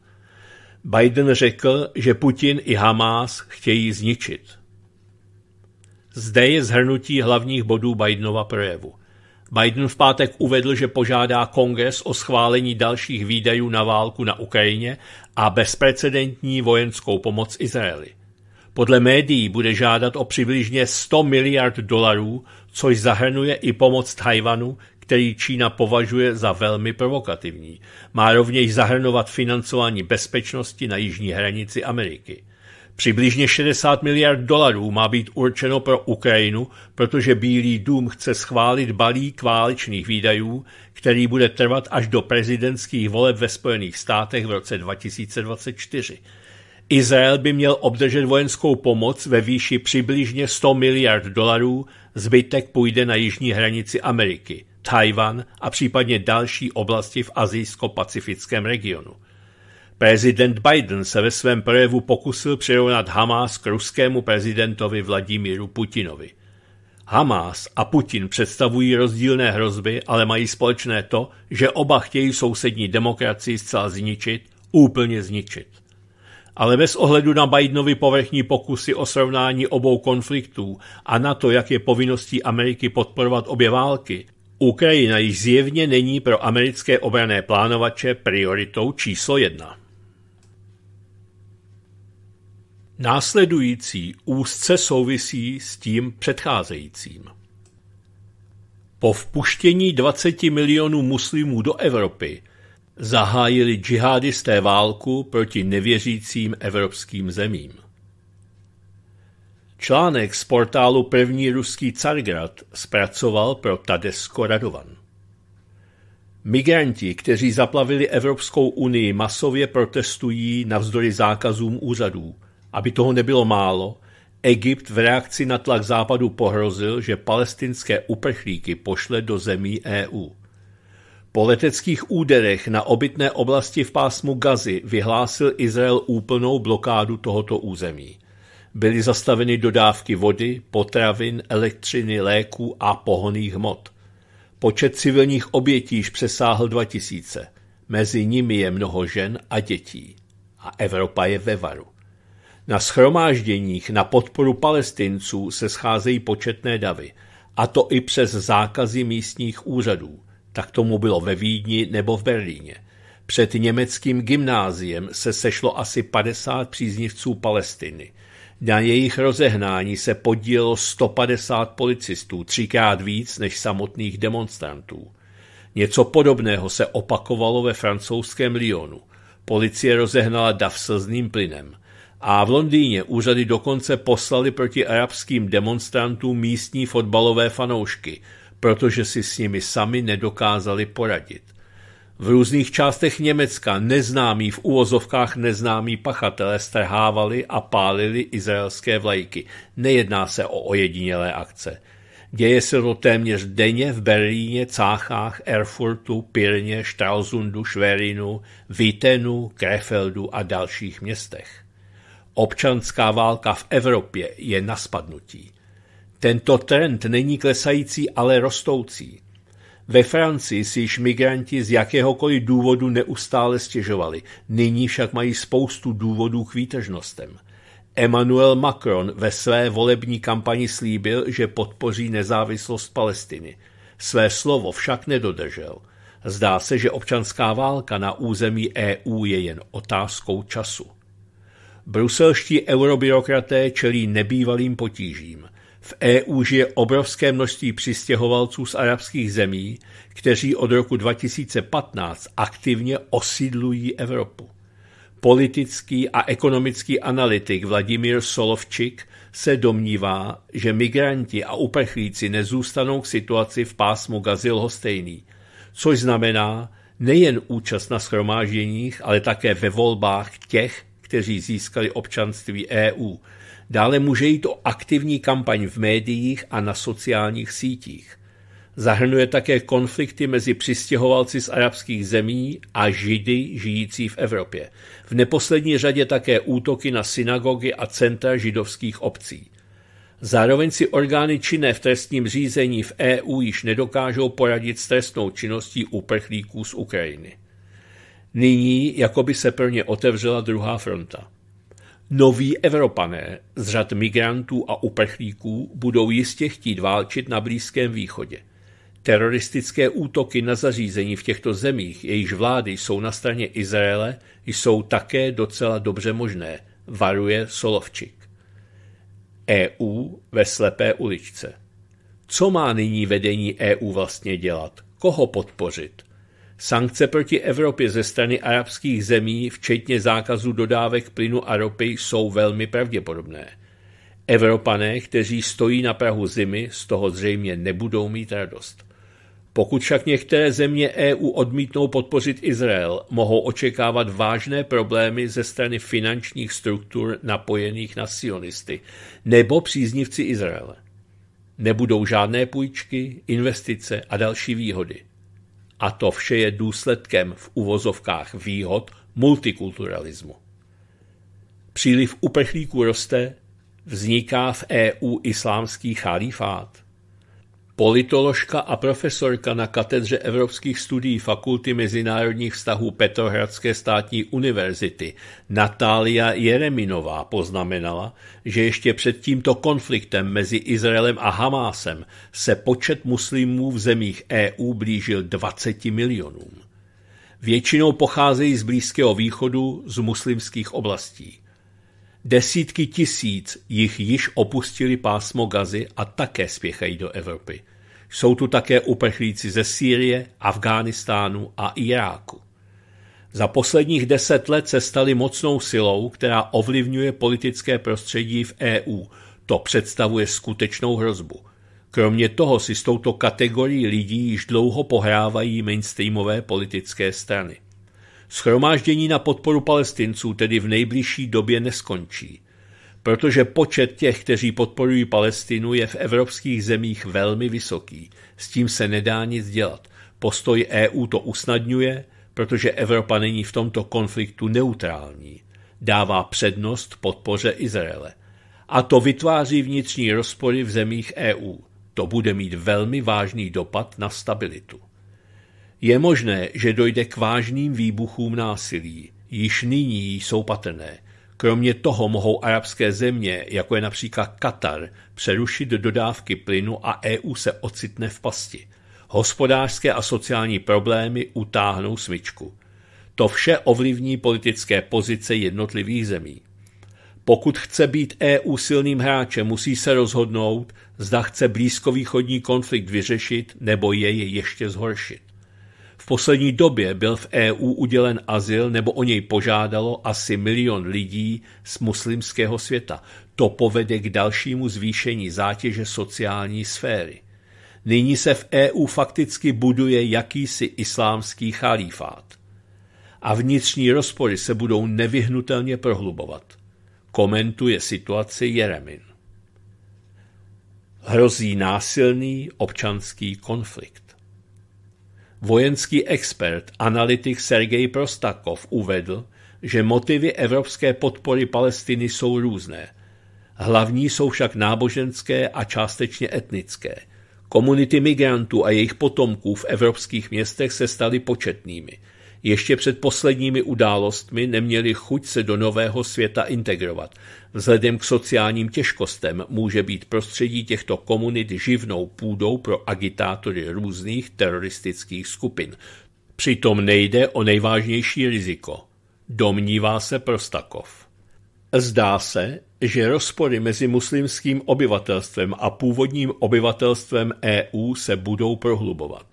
Biden řekl, že Putin i Hamás chtějí zničit. Zde je zhrnutí hlavních bodů Bidenova projevu. Biden v pátek uvedl, že požádá kongres o schválení dalších výdajů na válku na Ukrajině a bezprecedentní vojenskou pomoc Izraeli. Podle médií bude žádat o přibližně 100 miliard dolarů, což zahrnuje i pomoc Tajvanu, který Čína považuje za velmi provokativní. Má rovněž zahrnovat financování bezpečnosti na jižní hranici Ameriky. Přibližně 60 miliard dolarů má být určeno pro Ukrajinu, protože Bílý dům chce schválit balík válečných výdajů, který bude trvat až do prezidentských voleb ve Spojených státech v roce 2024. Izrael by měl obdržet vojenskou pomoc ve výši přibližně 100 miliard dolarů, zbytek půjde na jižní hranici Ameriky, Tajvan a případně další oblasti v azijsko-pacifickém regionu. Prezident Biden se ve svém projevu pokusil přirovnat Hamás k ruskému prezidentovi Vladimíru Putinovi. Hamás a Putin představují rozdílné hrozby, ale mají společné to, že oba chtějí sousední demokracii zcela zničit, úplně zničit. Ale bez ohledu na Bidenovi povrchní pokusy o srovnání obou konfliktů a na to, jak je povinností Ameriky podporovat obě války, Ukrajina již zjevně není pro americké obrané plánovače prioritou číslo jedna. Následující úzce souvisí s tím předcházejícím. Po vpuštění 20 milionů muslimů do Evropy zahájili džihadisté válku proti nevěřícím evropským zemím. Článek z portálu První ruský Cargrad zpracoval pro Tadesko Radovan. Migranti, kteří zaplavili Evropskou unii, masově protestují navzdory zákazům úřadů – aby toho nebylo málo, Egypt v reakci na tlak západu pohrozil, že palestinské uprchlíky pošle do zemí EU. Po leteckých úderech na obytné oblasti v pásmu Gazy vyhlásil Izrael úplnou blokádu tohoto území. Byly zastaveny dodávky vody, potravin, elektřiny, léků a pohoných hmot. Počet civilních obětí již přesáhl 2000. Mezi nimi je mnoho žen a dětí. A Evropa je ve varu. Na schromážděních na podporu palestinců se scházejí početné davy, a to i přes zákazy místních úřadů. Tak tomu bylo ve Vídni nebo v Berlíně. Před německým gymnáziem se sešlo asi 50 příznivců Palestiny. Na jejich rozehnání se podílelo 150 policistů, třikrát víc než samotných demonstrantů. Něco podobného se opakovalo ve francouzském Lyonu. Policie rozehnala dav slzným plynem. A v Londýně úřady dokonce poslali proti arabským demonstrantům místní fotbalové fanoušky, protože si s nimi sami nedokázali poradit. V různých částech Německa neznámí v uvozovkách neznámí pachatelé strhávali a pálili izraelské vlajky. Nejedná se o ojedinělé akce. Děje se to téměř denně v Berlíně, Cáchách, Erfurtu, Pirně, Stralsundu, Šverinu, Vitenu, Krefeldu a dalších městech. Občanská válka v Evropě je na spadnutí. Tento trend není klesající, ale rostoucí. Ve Francii si již migranti z jakéhokoliv důvodu neustále stěžovali, nyní však mají spoustu důvodů k výtržnostem. Emmanuel Macron ve své volební kampani slíbil, že podpoří nezávislost Palestiny. Své slovo však nedodržel. Zdá se, že občanská válka na území EU je jen otázkou času. Bruselští eurobyrokraté čelí nebývalým potížím. V EU žije obrovské množství přistěhovalců z arabských zemí, kteří od roku 2015 aktivně osídlují Evropu. Politický a ekonomický analytik Vladimír Solovčik se domnívá, že migranti a uprchlíci nezůstanou k situaci v pásmu Gazilho stejný, což znamená nejen účast na schromážděních, ale také ve volbách těch, kteří získali občanství EU. Dále může jít o aktivní kampaň v médiích a na sociálních sítích. Zahrnuje také konflikty mezi přistěhovalci z arabských zemí a židy žijící v Evropě. V neposlední řadě také útoky na synagogy a centra židovských obcí. Zároveň si orgány činné v trestním řízení v EU již nedokážou poradit s trestnou činností uprchlíků z Ukrajiny. Nyní jako by se plně otevřela druhá fronta. Noví Evropané z řad migrantů a uprchlíků budou jistě chtít válčit na Blízkém východě. Teroristické útoky na zařízení v těchto zemích, jejichž vlády jsou na straně Izraele, jsou také docela dobře možné, varuje Solovčik. EU ve slepé uličce. Co má nyní vedení EU vlastně dělat? Koho podpořit? Sankce proti Evropě ze strany arabských zemí, včetně zákazu dodávek plynu a ropy, jsou velmi pravděpodobné. Evropané, kteří stojí na Prahu zimy, z toho zřejmě nebudou mít radost. Pokud však některé země EU odmítnou podpořit Izrael, mohou očekávat vážné problémy ze strany finančních struktur napojených na sionisty nebo příznivci Izraele. Nebudou žádné půjčky, investice a další výhody. A to vše je důsledkem v uvozovkách výhod multikulturalismu. Příliv uprchlíků roste, vzniká v EU islámský chalifát politoložka a profesorka na katedře evropských studií Fakulty mezinárodních vztahů Petrohradské státní univerzity Natália Jereminová poznamenala, že ještě před tímto konfliktem mezi Izraelem a Hamásem se počet muslimů v zemích EU blížil 20 milionům. Většinou pocházejí z Blízkého východu, z muslimských oblastí. Desítky tisíc jich již opustili pásmo Gazy a také spěchají do Evropy. Jsou tu také uprchlíci ze Sýrie, Afghánistánu a Iráku. Za posledních deset let se stali mocnou silou, která ovlivňuje politické prostředí v EU. To představuje skutečnou hrozbu. Kromě toho si s touto kategorií lidí již dlouho pohrávají mainstreamové politické strany. Schromáždění na podporu palestinců tedy v nejbližší době neskončí protože počet těch, kteří podporují Palestinu, je v evropských zemích velmi vysoký. S tím se nedá nic dělat. Postoj EU to usnadňuje, protože Evropa není v tomto konfliktu neutrální. Dává přednost podpoře Izraele. A to vytváří vnitřní rozpory v zemích EU. To bude mít velmi vážný dopad na stabilitu. Je možné, že dojde k vážným výbuchům násilí. Již nyní jsou patrné – Kromě toho mohou arabské země, jako je například Katar, přerušit dodávky plynu a EU se ocitne v pasti. Hospodářské a sociální problémy utáhnou smyčku. To vše ovlivní politické pozice jednotlivých zemí. Pokud chce být EU silným hráčem, musí se rozhodnout, zda chce blízkovýchodní konflikt vyřešit nebo jej ještě zhoršit poslední době byl v EU udělen azyl nebo o něj požádalo asi milion lidí z muslimského světa. To povede k dalšímu zvýšení zátěže sociální sféry. Nyní se v EU fakticky buduje jakýsi islámský chalífát. A vnitřní rozpory se budou nevyhnutelně prohlubovat. Komentuje situaci Jeremin. Hrozí násilný občanský konflikt. Vojenský expert, analytik Sergej Prostakov uvedl, že motivy evropské podpory Palestiny jsou různé. Hlavní jsou však náboženské a částečně etnické. Komunity migrantů a jejich potomků v evropských městech se staly početnými – ještě před posledními událostmi neměli chuť se do nového světa integrovat. Vzhledem k sociálním těžkostem může být prostředí těchto komunit živnou půdou pro agitátory různých teroristických skupin. Přitom nejde o nejvážnější riziko, domnívá se Prostakov. Zdá se, že rozpory mezi muslimským obyvatelstvem a původním obyvatelstvem EU se budou prohlubovat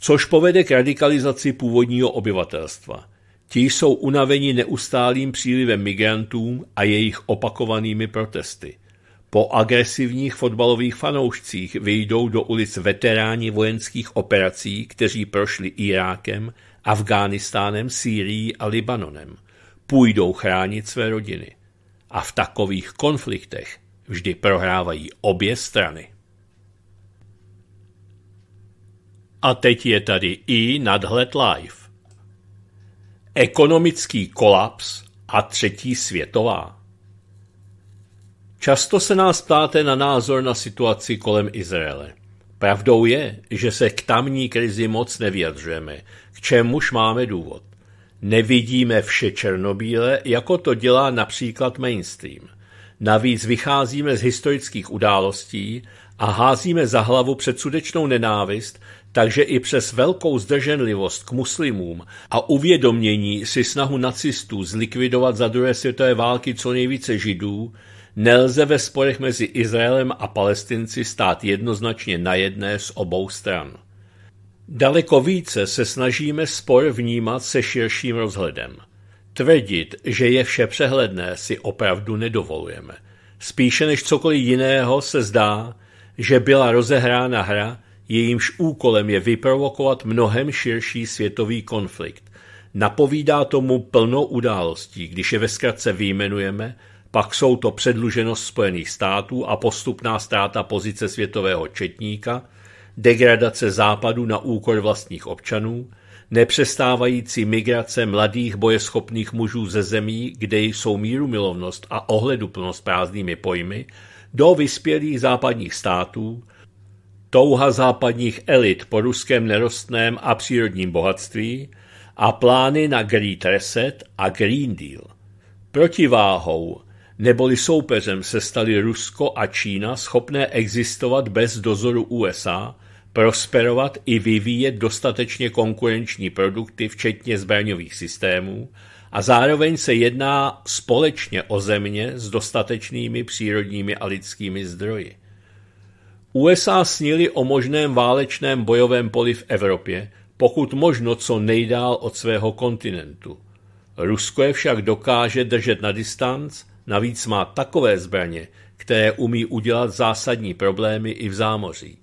což povede k radikalizaci původního obyvatelstva. Ti jsou unaveni neustálým přílivem migrantům a jejich opakovanými protesty. Po agresivních fotbalových fanoušcích vyjdou do ulic veteráni vojenských operací, kteří prošli Irákem, Afghánistánem, Sýrií a Libanonem. Půjdou chránit své rodiny. A v takových konfliktech vždy prohrávají obě strany. A teď je tady i nadhled live. Ekonomický kolaps a třetí světová. Často se nás ptáte na názor na situaci kolem Izraele. Pravdou je, že se k tamní krizi moc nevyjadřujeme, k čemuž máme důvod. Nevidíme vše černobíle, jako to dělá například mainstream. Navíc vycházíme z historických událostí a házíme za hlavu předsudečnou nenávist, takže i přes velkou zdrženlivost k muslimům a uvědomění si snahu nacistů zlikvidovat za druhé světové války co nejvíce židů, nelze ve sporech mezi Izraelem a Palestinci stát jednoznačně na jedné z obou stran. Daleko více se snažíme spor vnímat se širším rozhledem. Tvrdit, že je vše přehledné, si opravdu nedovolujeme. Spíše než cokoliv jiného se zdá, že byla rozehrána hra, jejímž úkolem je vyprovokovat mnohem širší světový konflikt. Napovídá tomu plno událostí, když je ve zkratce vyjmenujeme, pak jsou to předluženost Spojených států a postupná ztráta pozice světového četníka, degradace západu na úkor vlastních občanů, nepřestávající migrace mladých bojeschopných mužů ze zemí, kde jsou míru milovnost a ohleduplnost prázdnými pojmy, do vyspělých západních států, touha západních elit po ruském nerostném a přírodním bohatství a plány na Great Reset a Green Deal. Protiváhou neboli soupeřem se staly Rusko a Čína schopné existovat bez dozoru USA, prosperovat i vyvíjet dostatečně konkurenční produkty, včetně zbraňových systémů, a zároveň se jedná společně o země s dostatečnými přírodními a lidskými zdroji. USA snili o možném válečném bojovém poli v Evropě, pokud možno co nejdál od svého kontinentu. Rusko je však dokáže držet na distanc, navíc má takové zbraně, které umí udělat zásadní problémy i v zámoří.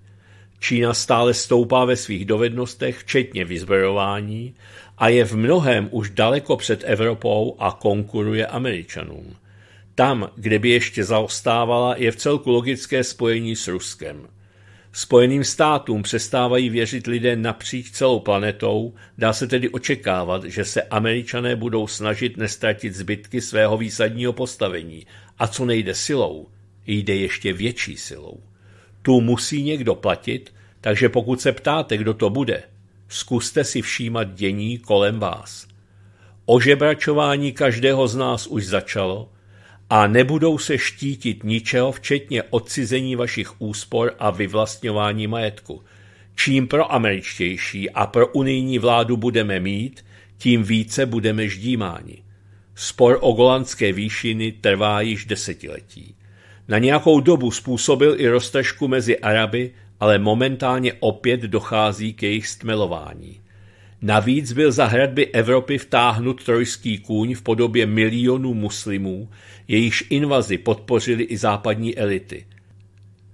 Čína stále stoupá ve svých dovednostech, včetně vyzbrojování, a je v mnohem už daleko před Evropou a konkuruje Američanům. Tam, kde by ještě zaostávala, je v celku logické spojení s Ruskem. Spojeným státům přestávají věřit lidé napříč celou planetou, dá se tedy očekávat, že se američané budou snažit nestratit zbytky svého výsadního postavení a co nejde silou, jde ještě větší silou. Tu musí někdo platit, takže pokud se ptáte, kdo to bude, zkuste si všímat dění kolem vás. Ožebračování každého z nás už začalo – a nebudou se štítit ničeho, včetně odcizení vašich úspor a vyvlastňování majetku. Čím proameričtější a pro unijní vládu budeme mít, tím více budeme ždímáni. Spor o golandské výšiny trvá již desetiletí. Na nějakou dobu způsobil i roztažku mezi Araby, ale momentálně opět dochází k jejich stmelování. Navíc byl za hradby Evropy vtáhnut trojský kůň v podobě milionů muslimů, jejichž invazi podpořili i západní elity.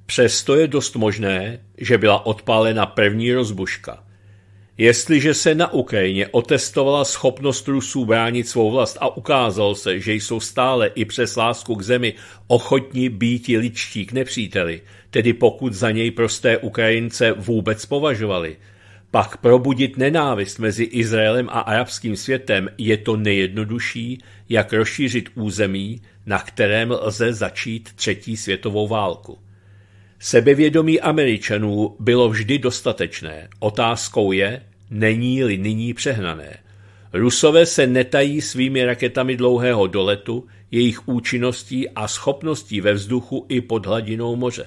Přesto je dost možné, že byla odpálena první rozbuška. Jestliže se na Ukrajině otestovala schopnost Rusů bránit svou vlast a ukázalo se, že jsou stále i přes lásku k zemi ochotní býti ličtí k nepříteli, tedy pokud za něj prosté Ukrajince vůbec považovali – pak probudit nenávist mezi Izraelem a arabským světem je to nejjednodušší, jak rozšířit území, na kterém lze začít třetí světovou válku. Sebevědomí Američanů bylo vždy dostatečné. Otázkou je, není-li nyní přehnané. Rusové se netají svými raketami dlouhého doletu, jejich účinností a schopností ve vzduchu i pod hladinou moře.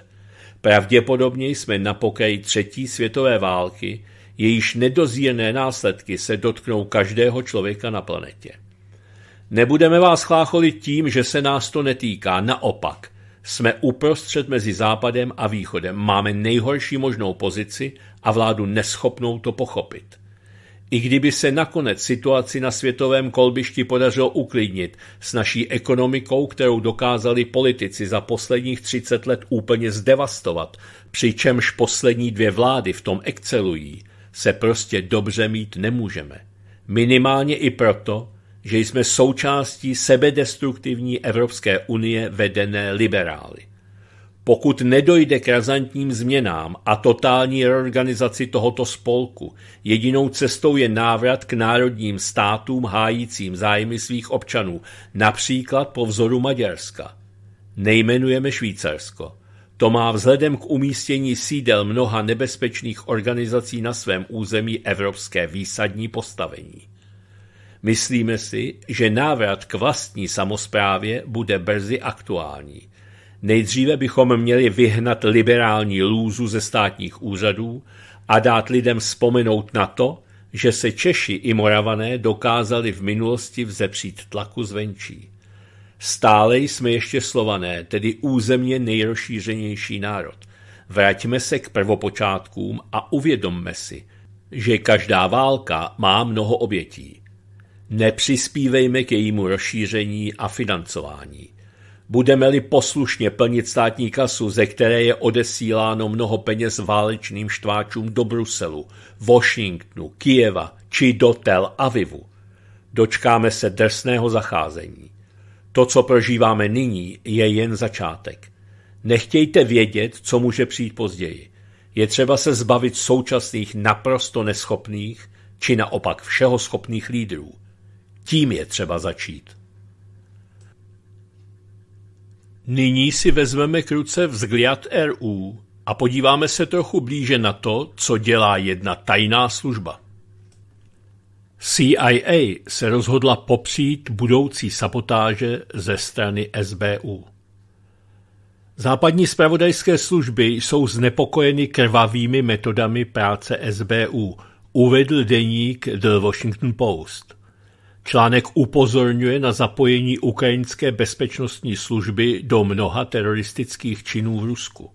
Pravděpodobně jsme na pokraji třetí světové války, jejíž nedozírné následky se dotknou každého člověka na planetě. Nebudeme vás chlácholit tím, že se nás to netýká, naopak. Jsme uprostřed mezi Západem a Východem, máme nejhorší možnou pozici a vládu neschopnou to pochopit. I kdyby se nakonec situaci na světovém kolbišti podařilo uklidnit s naší ekonomikou, kterou dokázali politici za posledních 30 let úplně zdevastovat, přičemž poslední dvě vlády v tom excelují – se prostě dobře mít nemůžeme. Minimálně i proto, že jsme součástí sebedestruktivní Evropské unie vedené liberály. Pokud nedojde k razantním změnám a totální reorganizaci tohoto spolku, jedinou cestou je návrat k národním státům hájícím zájmy svých občanů, například po vzoru Maďarska. Nejmenujeme Švýcarsko. To má vzhledem k umístění sídel mnoha nebezpečných organizací na svém území evropské výsadní postavení. Myslíme si, že návrat k vlastní samozprávě bude brzy aktuální. Nejdříve bychom měli vyhnat liberální lůzu ze státních úřadů a dát lidem vzpomenout na to, že se Češi i Moravané dokázali v minulosti vzepřít tlaku zvenčí. Stále jsme ještě slované, tedy územně nejrozšířenější národ. Vraťme se k prvopočátkům a uvědomme si, že každá válka má mnoho obětí. Nepřispívejme k jejímu rozšíření a financování. Budeme-li poslušně plnit státní kasu, ze které je odesíláno mnoho peněz válečným štváčům do Bruselu, Washingtonu, Kijeva či do Tel Avivu, dočkáme se drsného zacházení. To, co prožíváme nyní, je jen začátek. Nechtějte vědět, co může přijít později. Je třeba se zbavit současných naprosto neschopných či naopak všeho schopných lídrů. Tím je třeba začít. Nyní si vezmeme k ruce vzgliad RU a podíváme se trochu blíže na to, co dělá jedna tajná služba. CIA se rozhodla popřít budoucí sabotáže ze strany SBU. Západní spravodajské služby jsou znepokojeny krvavými metodami práce SBU, uvedl deník The Washington Post. Článek upozorňuje na zapojení ukrajinské bezpečnostní služby do mnoha teroristických činů v Rusku.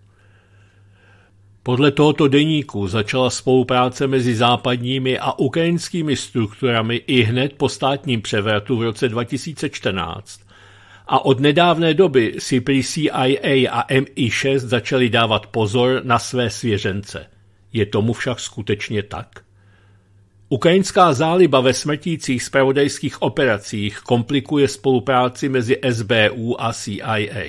Podle tohoto deníku začala spolupráce mezi západními a ukrajinskými strukturami i hned po státním převratu v roce 2014 a od nedávné doby si prý CIA a MI6 začali dávat pozor na své svěřence. Je tomu však skutečně tak? Ukrajinská záliba ve smrtících spravodajských operacích komplikuje spolupráci mezi SBU a CIA.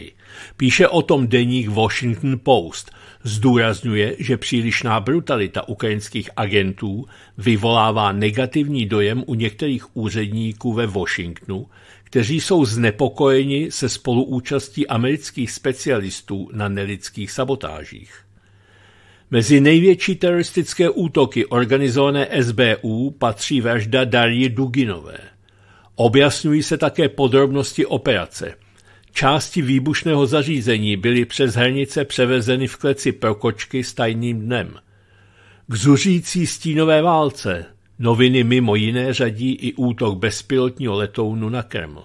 Píše o tom deník Washington Post – Zdůrazňuje, že přílišná brutalita ukrajinských agentů vyvolává negativní dojem u některých úředníků ve Washingtonu, kteří jsou znepokojeni se spoluúčastí amerických specialistů na nelidských sabotážích. Mezi největší teroristické útoky organizované SBU patří vražda Darí Duginové. Objasňují se také podrobnosti operace, Části výbušného zařízení byly přes hranice převezeny v kleci pro kočky s tajným dnem. K zuřící stínové válce noviny mimo jiné řadí i útok bezpilotního letounu na Kreml.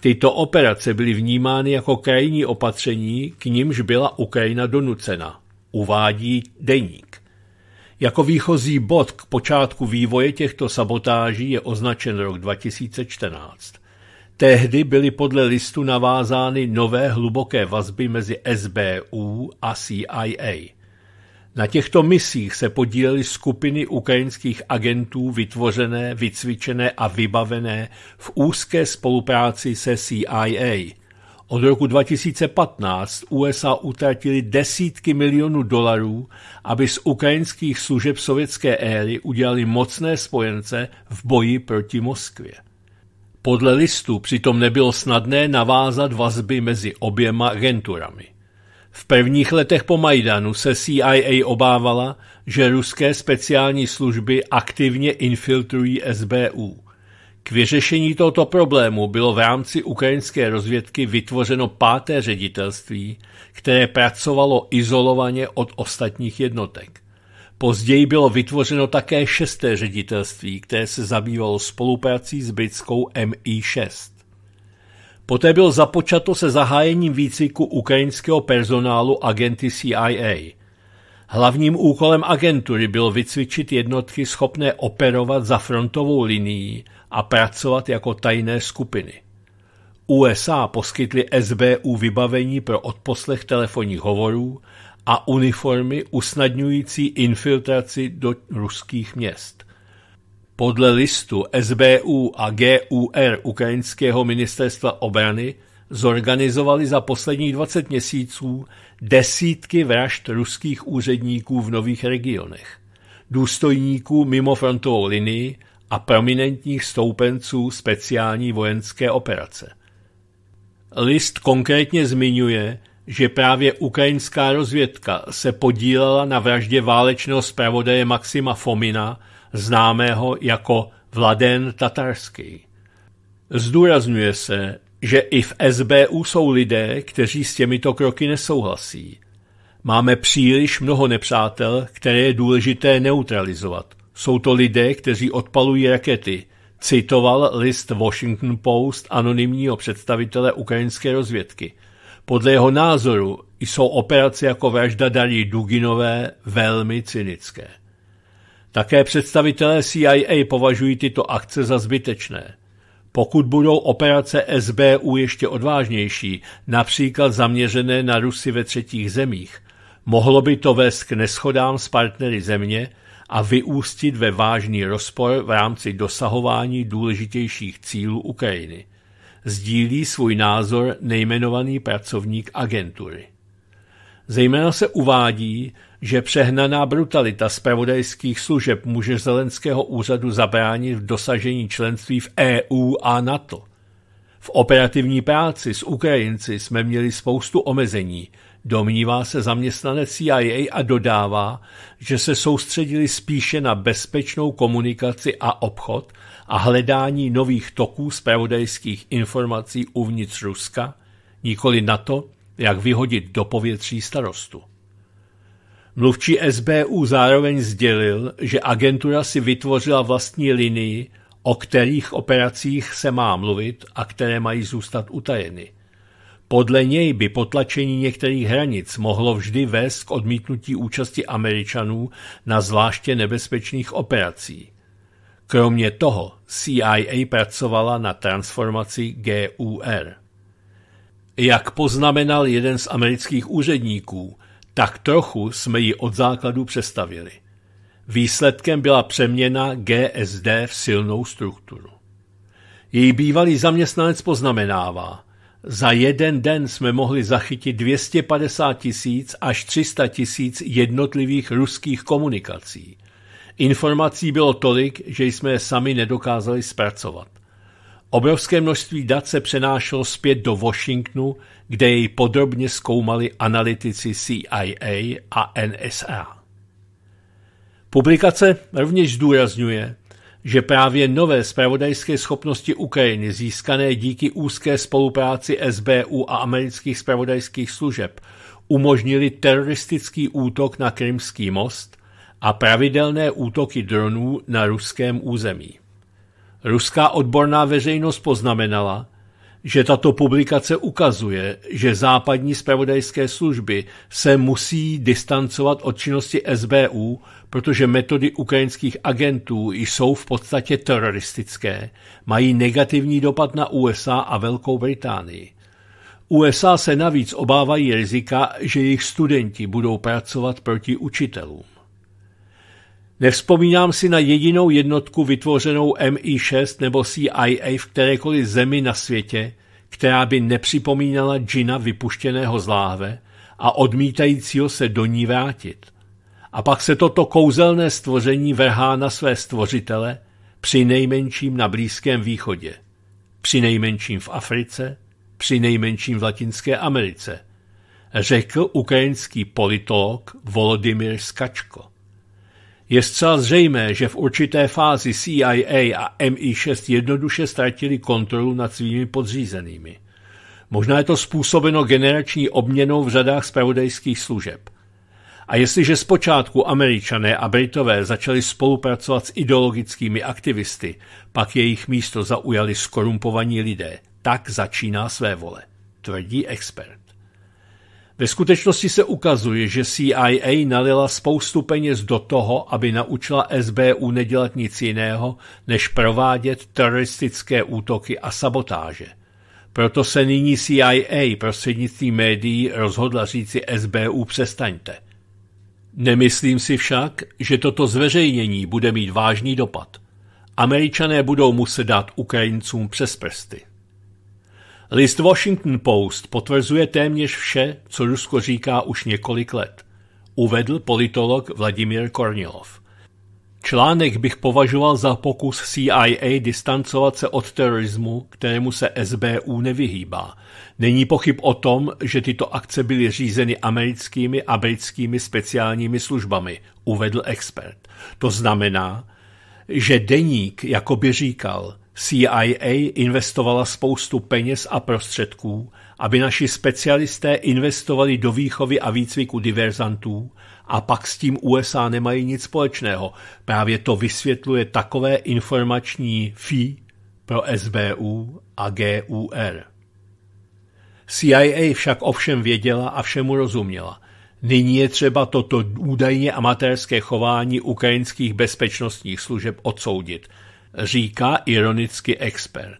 Tyto operace byly vnímány jako krajní opatření, k nimž byla Ukrajina donucena, uvádí deník. Jako výchozí bod k počátku vývoje těchto sabotáží je označen rok 2014. Tehdy byly podle listu navázány nové hluboké vazby mezi SBU a CIA. Na těchto misích se podílely skupiny ukrajinských agentů vytvořené, vycvičené a vybavené v úzké spolupráci se CIA. Od roku 2015 USA utratili desítky milionů dolarů, aby z ukrajinských služeb sovětské éry udělali mocné spojence v boji proti Moskvě. Podle listu přitom nebylo snadné navázat vazby mezi oběma agenturami. V prvních letech po Majdanu se CIA obávala, že ruské speciální služby aktivně infiltrují SBU. K vyřešení tohoto problému bylo v rámci ukrajinské rozvědky vytvořeno páté ředitelství, které pracovalo izolovaně od ostatních jednotek. Později bylo vytvořeno také šesté ředitelství, které se zabývalo spoluprací s britskou MI6. Poté bylo započato se zahájením výcviku ukrajinského personálu agenty CIA. Hlavním úkolem agentury bylo vycvičit jednotky schopné operovat za frontovou linií a pracovat jako tajné skupiny. USA poskytly SBU vybavení pro odposlech telefonních hovorů, a uniformy usnadňující infiltraci do ruských měst. Podle listu SBU a GUR Ukrajinského ministerstva obrany zorganizovali za posledních 20 měsíců desítky vražd ruských úředníků v nových regionech, důstojníků mimo frontovou linii a prominentních stoupenců speciální vojenské operace. List konkrétně zmiňuje, že právě ukrajinská rozvědka se podílela na vraždě válečného zpravodaje Maxima Fomina, známého jako Vladen Tatarský. Zdůrazňuje se, že i v SBU jsou lidé, kteří s těmito kroky nesouhlasí. Máme příliš mnoho nepřátel, které je důležité neutralizovat. Jsou to lidé, kteří odpalují rakety, citoval list Washington Post anonymního představitele ukrajinské rozvědky – podle jeho názoru jsou operace jako vražda Darí Duginové velmi cynické. Také představitelé CIA považují tyto akce za zbytečné. Pokud budou operace SBU ještě odvážnější, například zaměřené na Rusy ve třetích zemích, mohlo by to vést k neschodám s partnery země a vyústit ve vážný rozpor v rámci dosahování důležitějších cílů Ukrajiny – sdílí svůj názor nejmenovaný pracovník agentury. Zejména se uvádí, že přehnaná brutalita zpravodajských služeb může Zelenského úřadu zabránit v dosažení členství v EU a NATO. V operativní práci s Ukrajinci jsme měli spoustu omezení, domnívá se zaměstnanec CIA a dodává, že se soustředili spíše na bezpečnou komunikaci a obchod a hledání nových toků zpravodajských informací uvnitř Ruska, nikoli na to, jak vyhodit do povětří starostu. Mluvčí SBU zároveň sdělil, že agentura si vytvořila vlastní linii, o kterých operacích se má mluvit a které mají zůstat utajeny. Podle něj by potlačení některých hranic mohlo vždy vést k odmítnutí účasti Američanů na zvláště nebezpečných operacích. Kromě toho CIA pracovala na transformaci GUR. Jak poznamenal jeden z amerických úředníků, tak trochu jsme ji od základu přestavili. Výsledkem byla přeměna GSD v silnou strukturu. Její bývalý zaměstnanec poznamenává, za jeden den jsme mohli zachytit 250 tisíc až 300 tisíc jednotlivých ruských komunikací – Informací bylo tolik, že jsme je sami nedokázali zpracovat. Obrovské množství dat se přenášelo zpět do Washingtonu, kde jej podrobně zkoumali analytici CIA a NSA. Publikace rovněž zdůrazňuje, že právě nové spravodajské schopnosti Ukrajiny získané díky úzké spolupráci SBU a amerických spravodajských služeb umožnili teroristický útok na Krymský most – a pravidelné útoky dronů na ruském území. Ruská odborná veřejnost poznamenala, že tato publikace ukazuje, že západní spravodajské služby se musí distancovat od činnosti SBU, protože metody ukrajinských agentů jsou v podstatě teroristické, mají negativní dopad na USA a Velkou Británii. USA se navíc obávají rizika, že jejich studenti budou pracovat proti učitelům. Nevzpomínám si na jedinou jednotku vytvořenou MI6 nebo CIA v kterékoliv zemi na světě, která by nepřipomínala džina vypuštěného z láhve a odmítajícího se do ní vrátit. A pak se toto kouzelné stvoření vrhá na své stvořitele, při nejmenším na Blízkém východě, při nejmenším v Africe, při nejmenším v Latinské Americe, řekl ukrajinský politolog Volodymyr Skačko. Je zcela zřejmé, že v určité fázi CIA a MI6 jednoduše ztratili kontrolu nad svými podřízenými. Možná je to způsobeno generační obměnou v řadách spravodajských služeb. A jestliže zpočátku američané a britové začali spolupracovat s ideologickými aktivisty, pak jejich místo zaujali skorumpovaní lidé. Tak začíná své vole, tvrdí expert. Ve skutečnosti se ukazuje, že CIA nalila spoustu peněz do toho, aby naučila SBU nedělat nic jiného, než provádět teroristické útoky a sabotáže. Proto se nyní CIA prostřednictvím médií rozhodla říci SBU přestaňte. Nemyslím si však, že toto zveřejnění bude mít vážný dopad. Američané budou muset dát Ukrajincům přes prsty. List Washington Post potvrzuje téměř vše, co Rusko říká už několik let, uvedl politolog Vladimír Kornilov. Článek bych považoval za pokus CIA distancovat se od terorismu, kterému se SBU nevyhýbá. Není pochyb o tom, že tyto akce byly řízeny americkými a britskými speciálními službami, uvedl expert. To znamená, že deník, jako by říkal, CIA investovala spoustu peněz a prostředků, aby naši specialisté investovali do výchovy a výcviku diverzantů a pak s tím USA nemají nic společného. Právě to vysvětluje takové informační fí pro SBU a GUR. CIA však ovšem věděla a všemu rozuměla. Nyní je třeba toto údajně amatérské chování ukrajinských bezpečnostních služeb odsoudit – říká ironicky expert.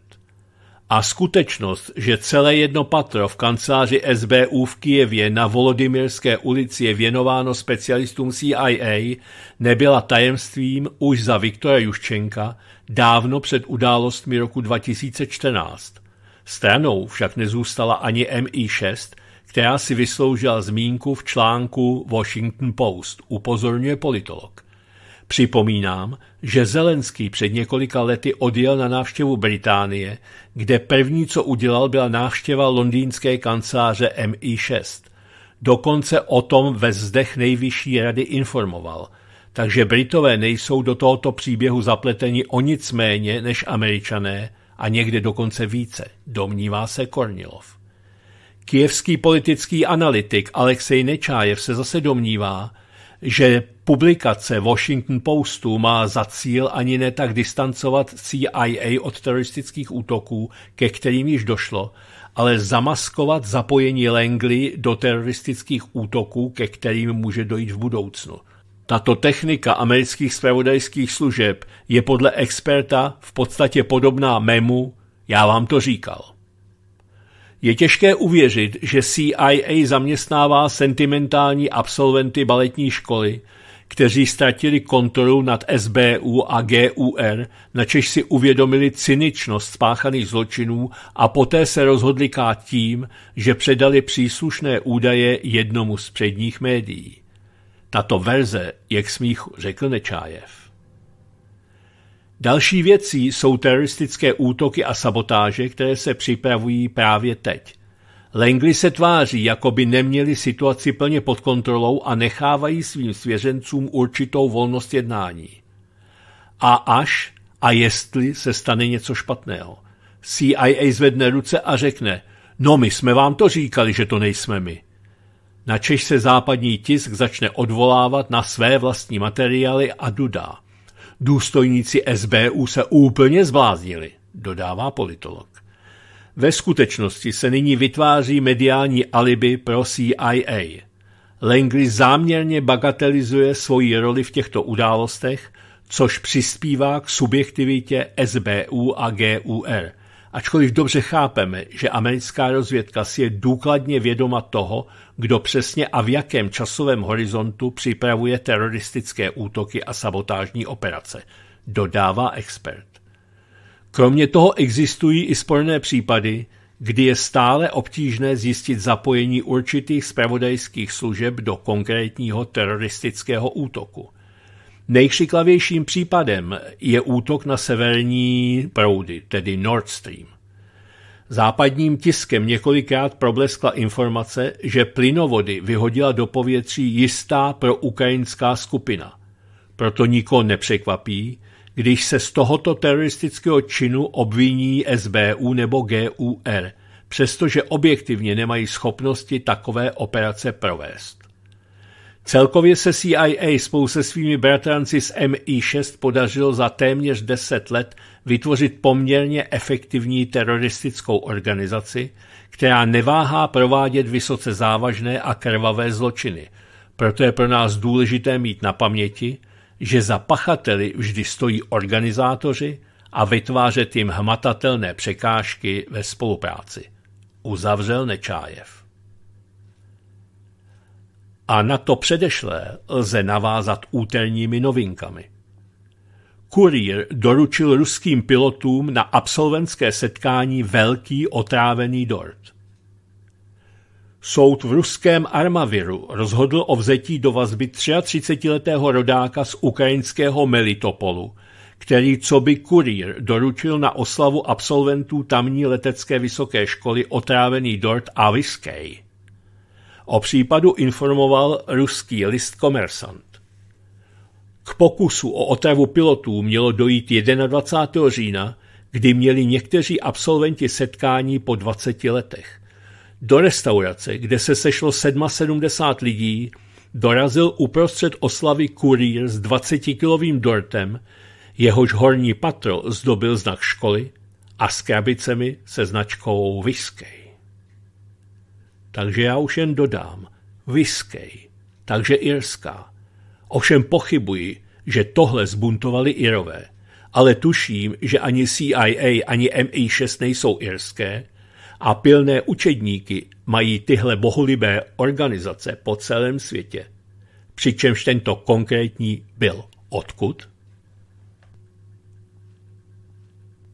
A skutečnost, že celé jedno patro v kanceláři SBU v Kijevě na Volodymyrské ulici je věnováno specialistům CIA, nebyla tajemstvím už za Viktora Juščenka dávno před událostmi roku 2014. Stranou však nezůstala ani MI6, která si vysloužila zmínku v článku Washington Post, upozorňuje politolog. Připomínám, že Zelenský před několika lety odjel na návštěvu Británie, kde první, co udělal, byla návštěva londýnské kanceláře MI6. Dokonce o tom ve zdech nejvyšší rady informoval. Takže Britové nejsou do tohoto příběhu zapleteni o nic méně než Američané a někde dokonce více, domnívá se Kornilov. Kijevský politický analytik Alexej Nečájev se zase domnívá, že publikace Washington Postu má za cíl ani ne tak distancovat CIA od teroristických útoků, ke kterým již došlo, ale zamaskovat zapojení Langley do teroristických útoků, ke kterým může dojít v budoucnu. Tato technika amerických zpravodajských služeb je podle experta v podstatě podobná memu Já vám to říkal. Je těžké uvěřit, že CIA zaměstnává sentimentální absolventy baletní školy, kteří ztratili kontrolu nad SBU a GUR, načež si uvědomili cyničnost spáchaných zločinů a poté se rozhodli kát tím, že předali příslušné údaje jednomu z předních médií. Tato verze je k smíchu, řekl Nečájev. Další věcí jsou teroristické útoky a sabotáže, které se připravují právě teď. Langley se tváří, jako by neměli situaci plně pod kontrolou a nechávají svým svěřencům určitou volnost jednání. A až a jestli se stane něco špatného. CIA zvedne ruce a řekne, no my jsme vám to říkali, že to nejsme my. Načež se západní tisk začne odvolávat na své vlastní materiály a dudá. Důstojníci SBU se úplně zbláznili, dodává politolog. Ve skutečnosti se nyní vytváří mediální alibi pro CIA. Langley záměrně bagatelizuje svoji roli v těchto událostech, což přispívá k subjektivitě SBU a GUR. Ačkoliv dobře chápeme, že americká rozvědka si je důkladně vědoma toho, kdo přesně a v jakém časovém horizontu připravuje teroristické útoky a sabotážní operace, dodává expert. Kromě toho existují i sporné případy, kdy je stále obtížné zjistit zapojení určitých spravodajských služeb do konkrétního teroristického útoku. Nejkřiklavějším případem je útok na severní proudy, tedy Nord Stream. Západním tiskem několikrát probleskla informace, že plynovody vyhodila do povětří jistá proukrajinská skupina. Proto nikoho nepřekvapí, když se z tohoto teroristického činu obviní SBU nebo GUR, přestože objektivně nemají schopnosti takové operace provést. Celkově se CIA spolu se svými bratranci z MI6 podařilo za téměř 10 let vytvořit poměrně efektivní teroristickou organizaci, která neváhá provádět vysoce závažné a krvavé zločiny. Proto je pro nás důležité mít na paměti, že za pachateli vždy stojí organizátoři a vytvářet jim hmatatelné překážky ve spolupráci. Uzavřel Nečájev a na to předešlé lze navázat útelními novinkami. Kurýr doručil ruským pilotům na absolventské setkání velký otrávený dort. Soud v ruském Armaviru rozhodl o vzetí do vazby 33-letého rodáka z ukrajinského Melitopolu, který co by kurýr doručil na oslavu absolventů tamní letecké vysoké školy otrávený dort a viskej. O případu informoval ruský list Komersant. K pokusu o otravu pilotů mělo dojít 21. října, kdy měli někteří absolventi setkání po 20 letech. Do restaurace, kde se sešlo 77 lidí, dorazil uprostřed oslavy kurýr s 20-kilovým dortem, jehož horní patro zdobil znak školy a s krabicemi se značkou Whiskey takže já už jen dodám. Viskej, takže irská. Ovšem pochybuji, že tohle zbuntovali Irové, ale tuším, že ani CIA, ani MI6 nejsou irské a pilné učedníky mají tyhle bohulibé organizace po celém světě. Přičemž tento konkrétní byl odkud?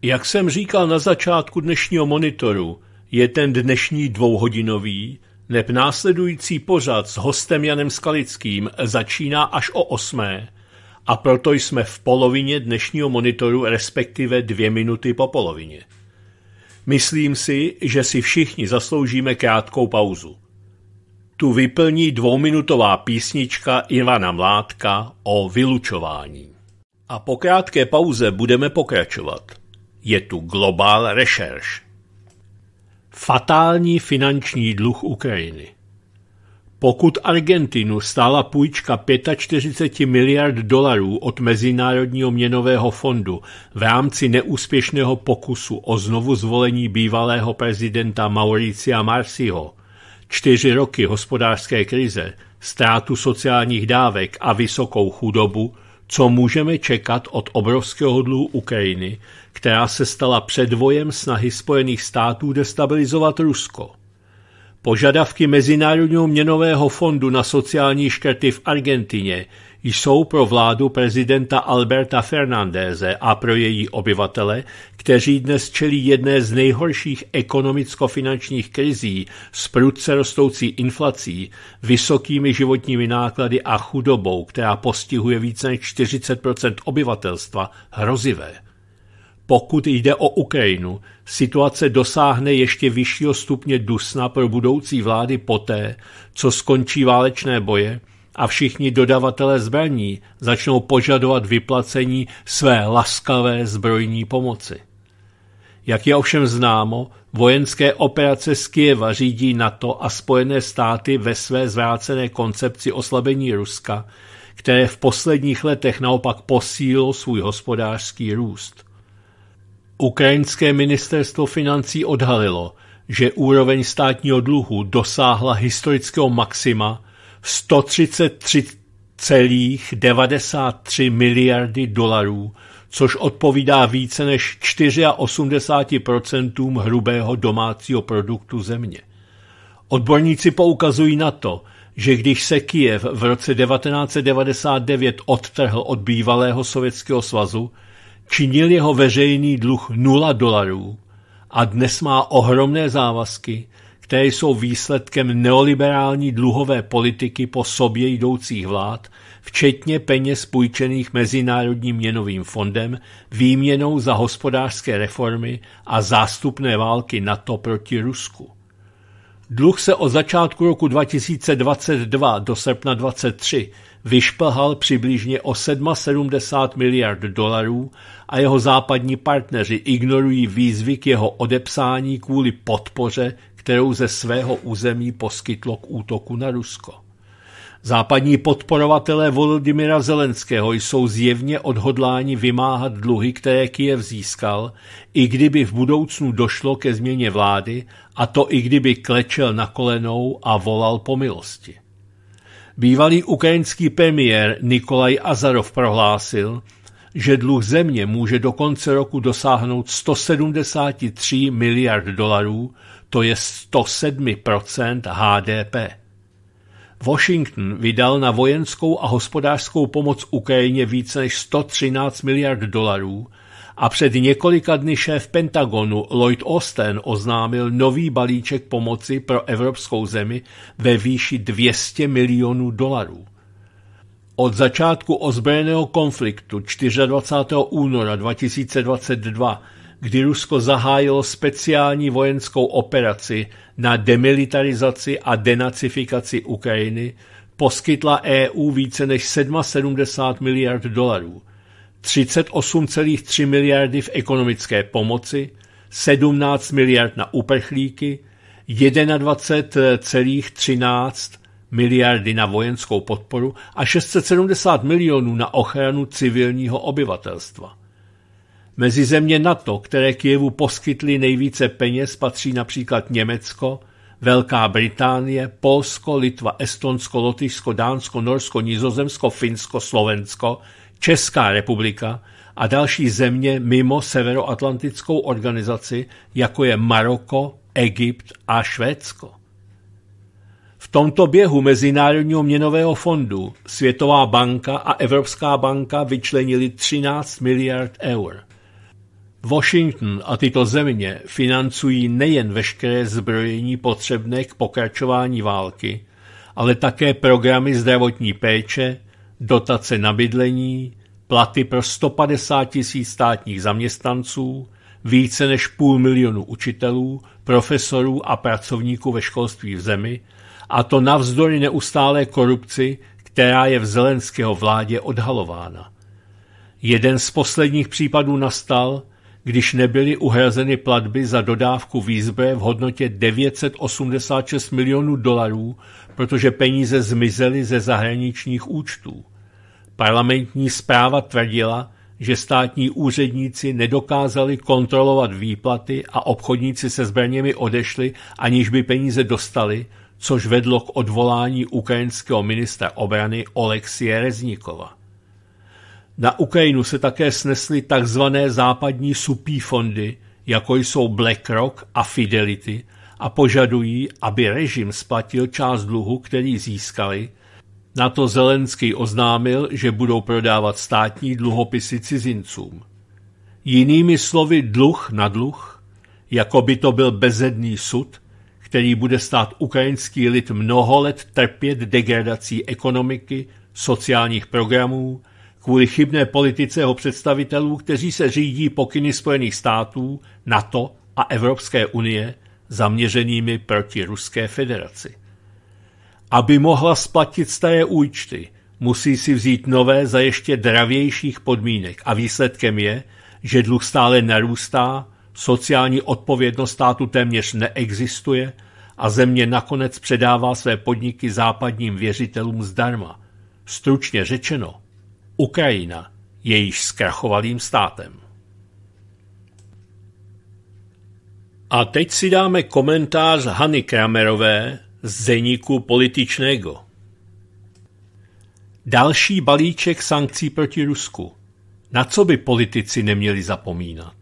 Jak jsem říkal na začátku dnešního monitoru, je ten dnešní dvouhodinový, neb následující pořad s hostem Janem Skalickým začíná až o osmé a proto jsme v polovině dnešního monitoru, respektive dvě minuty po polovině. Myslím si, že si všichni zasloužíme krátkou pauzu. Tu vyplní dvouminutová písnička Ivana Mládka o vylučování. A po krátké pauze budeme pokračovat. Je tu Global Recherche fatální finanční dluh Ukrajiny. Pokud Argentinu stála půjčka 45 miliard dolarů od Mezinárodního měnového fondu v rámci neúspěšného pokusu o znovu zvolení bývalého prezidenta Mauricia Marsiho, čtyři roky hospodářské krize, ztrátu sociálních dávek a vysokou chudobu, co můžeme čekat od obrovského dluhu Ukrajiny, která se stala předvojem snahy Spojených států destabilizovat Rusko. Požadavky Mezinárodního měnového fondu na sociální škrty v Argentině jsou pro vládu prezidenta Alberta Fernandéze a pro její obyvatele, kteří dnes čelí jedné z nejhorších ekonomicko-finančních krizí s prudce rostoucí inflací, vysokými životními náklady a chudobou, která postihuje více než 40 obyvatelstva, hrozivé. Pokud jde o Ukrajinu, situace dosáhne ještě vyššího stupně dusna pro budoucí vlády poté, co skončí válečné boje a všichni dodavatelé zbraní začnou požadovat vyplacení své laskavé zbrojní pomoci. Jak je ovšem známo, vojenské operace z Kieva řídí NATO a Spojené státy ve své zvrácené koncepci oslabení Ruska, které v posledních letech naopak posílilo svůj hospodářský růst. Ukrajinské ministerstvo financí odhalilo, že úroveň státního dluhu dosáhla historického maxima 133,93 miliardy dolarů, což odpovídá více než 84% hrubého domácího produktu země. Odborníci poukazují na to, že když se Kiev v roce 1999 odtrhl od bývalého Sovětského svazu, činil jeho veřejný dluh 0 dolarů a dnes má ohromné závazky, které jsou výsledkem neoliberální dluhové politiky po sobě jdoucích vlád, včetně peněz půjčených Mezinárodním měnovým fondem, výměnou za hospodářské reformy a zástupné války NATO proti Rusku. Dluh se od začátku roku 2022 do srpna 2023 vyšplhal přibližně o 770 miliard dolarů a jeho západní partneři ignorují výzvy k jeho odepsání kvůli podpoře, kterou ze svého území poskytlo k útoku na Rusko. Západní podporovatelé Volodymyra Zelenského jsou zjevně odhodláni vymáhat dluhy, které Kiev získal, i kdyby v budoucnu došlo ke změně vlády, a to i kdyby klečel na kolenou a volal po milosti. Bývalý ukrajinský premiér Nikolaj Azarov prohlásil, že dluh země může do konce roku dosáhnout 173 miliard dolarů, to je 107 HDP. Washington vydal na vojenskou a hospodářskou pomoc Ukrajině více než 113 miliard dolarů a před několika dny šéf Pentagonu Lloyd Austin oznámil nový balíček pomoci pro evropskou zemi ve výši 200 milionů dolarů. Od začátku ozbrojeného konfliktu 24. února 2022, kdy Rusko zahájilo speciální vojenskou operaci na demilitarizaci a denacifikaci Ukrajiny, poskytla EU více než 77 miliard dolarů, 38,3 miliardy v ekonomické pomoci, 17 miliard na uprchlíky, 21,13 miliardy na vojenskou podporu a 670 milionů na ochranu civilního obyvatelstva. Mezi země NATO, které Kijevu poskytly nejvíce peněz, patří například Německo, Velká Británie, Polsko, Litva, Estonsko, Lotyšsko, Dánsko, Norsko, Nizozemsko, Finsko, Slovensko, Česká republika a další země mimo Severoatlantickou organizaci, jako je Maroko, Egypt a Švédsko. V tomto běhu Mezinárodního měnového fondu Světová banka a Evropská banka vyčlenili 13 miliard eur. Washington a tyto země financují nejen veškeré zbrojení potřebné k pokračování války, ale také programy zdravotní péče, dotace na bydlení, platy pro 150 tisíc státních zaměstnanců, více než půl milionu učitelů, profesorů a pracovníků ve školství v zemi a to navzdory neustálé korupci, která je v Zelenského vládě odhalována. Jeden z posledních případů nastal, když nebyly uhrazeny platby za dodávku výzbe v hodnotě 986 milionů dolarů, protože peníze zmizely ze zahraničních účtů. Parlamentní zpráva tvrdila, že státní úředníci nedokázali kontrolovat výplaty a obchodníci se zbraněmi odešli, aniž by peníze dostali, což vedlo k odvolání ukrajinského ministra obrany Oleksie Reznikova. Na Ukrajinu se také snesly tzv. západní supí fondy, jako jsou BlackRock a Fidelity, a požadují, aby režim splatil část dluhu, který získali. Na to Zelenský oznámil, že budou prodávat státní dluhopisy cizincům. Jinými slovy dluh na dluh, jako by to byl bezedný sud, který bude stát ukrajinský lid mnoho let trpět degradací ekonomiky, sociálních programů, kvůli chybné politice jeho představitelů, kteří se řídí pokyny Spojených států, NATO a Evropské unie zaměřenými proti Ruské federaci. Aby mohla splatit staré účty, musí si vzít nové za ještě dravějších podmínek a výsledkem je, že dluh stále narůstá Sociální odpovědnost státu téměř neexistuje a země nakonec předává své podniky západním věřitelům zdarma. Stručně řečeno, Ukrajina je již zkrachovalým státem. A teď si dáme komentář Hany Kramerové z zeníku političného. Další balíček sankcí proti Rusku. Na co by politici neměli zapomínat?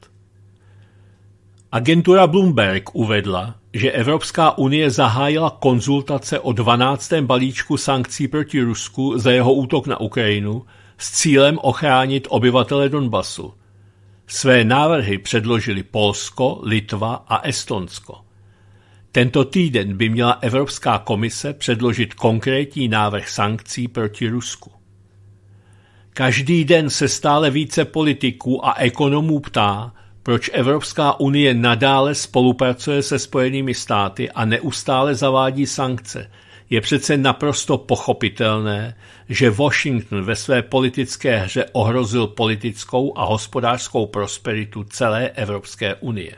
Agentura Bloomberg uvedla, že Evropská unie zahájila konzultace o 12 balíčku sankcí proti Rusku za jeho útok na Ukrajinu s cílem ochránit obyvatele Donbasu. Své návrhy předložili Polsko, Litva a Estonsko. Tento týden by měla Evropská komise předložit konkrétní návrh sankcí proti Rusku. Každý den se stále více politiků a ekonomů ptá, proč Evropská unie nadále spolupracuje se Spojenými státy a neustále zavádí sankce, je přece naprosto pochopitelné, že Washington ve své politické hře ohrozil politickou a hospodářskou prosperitu celé Evropské unie.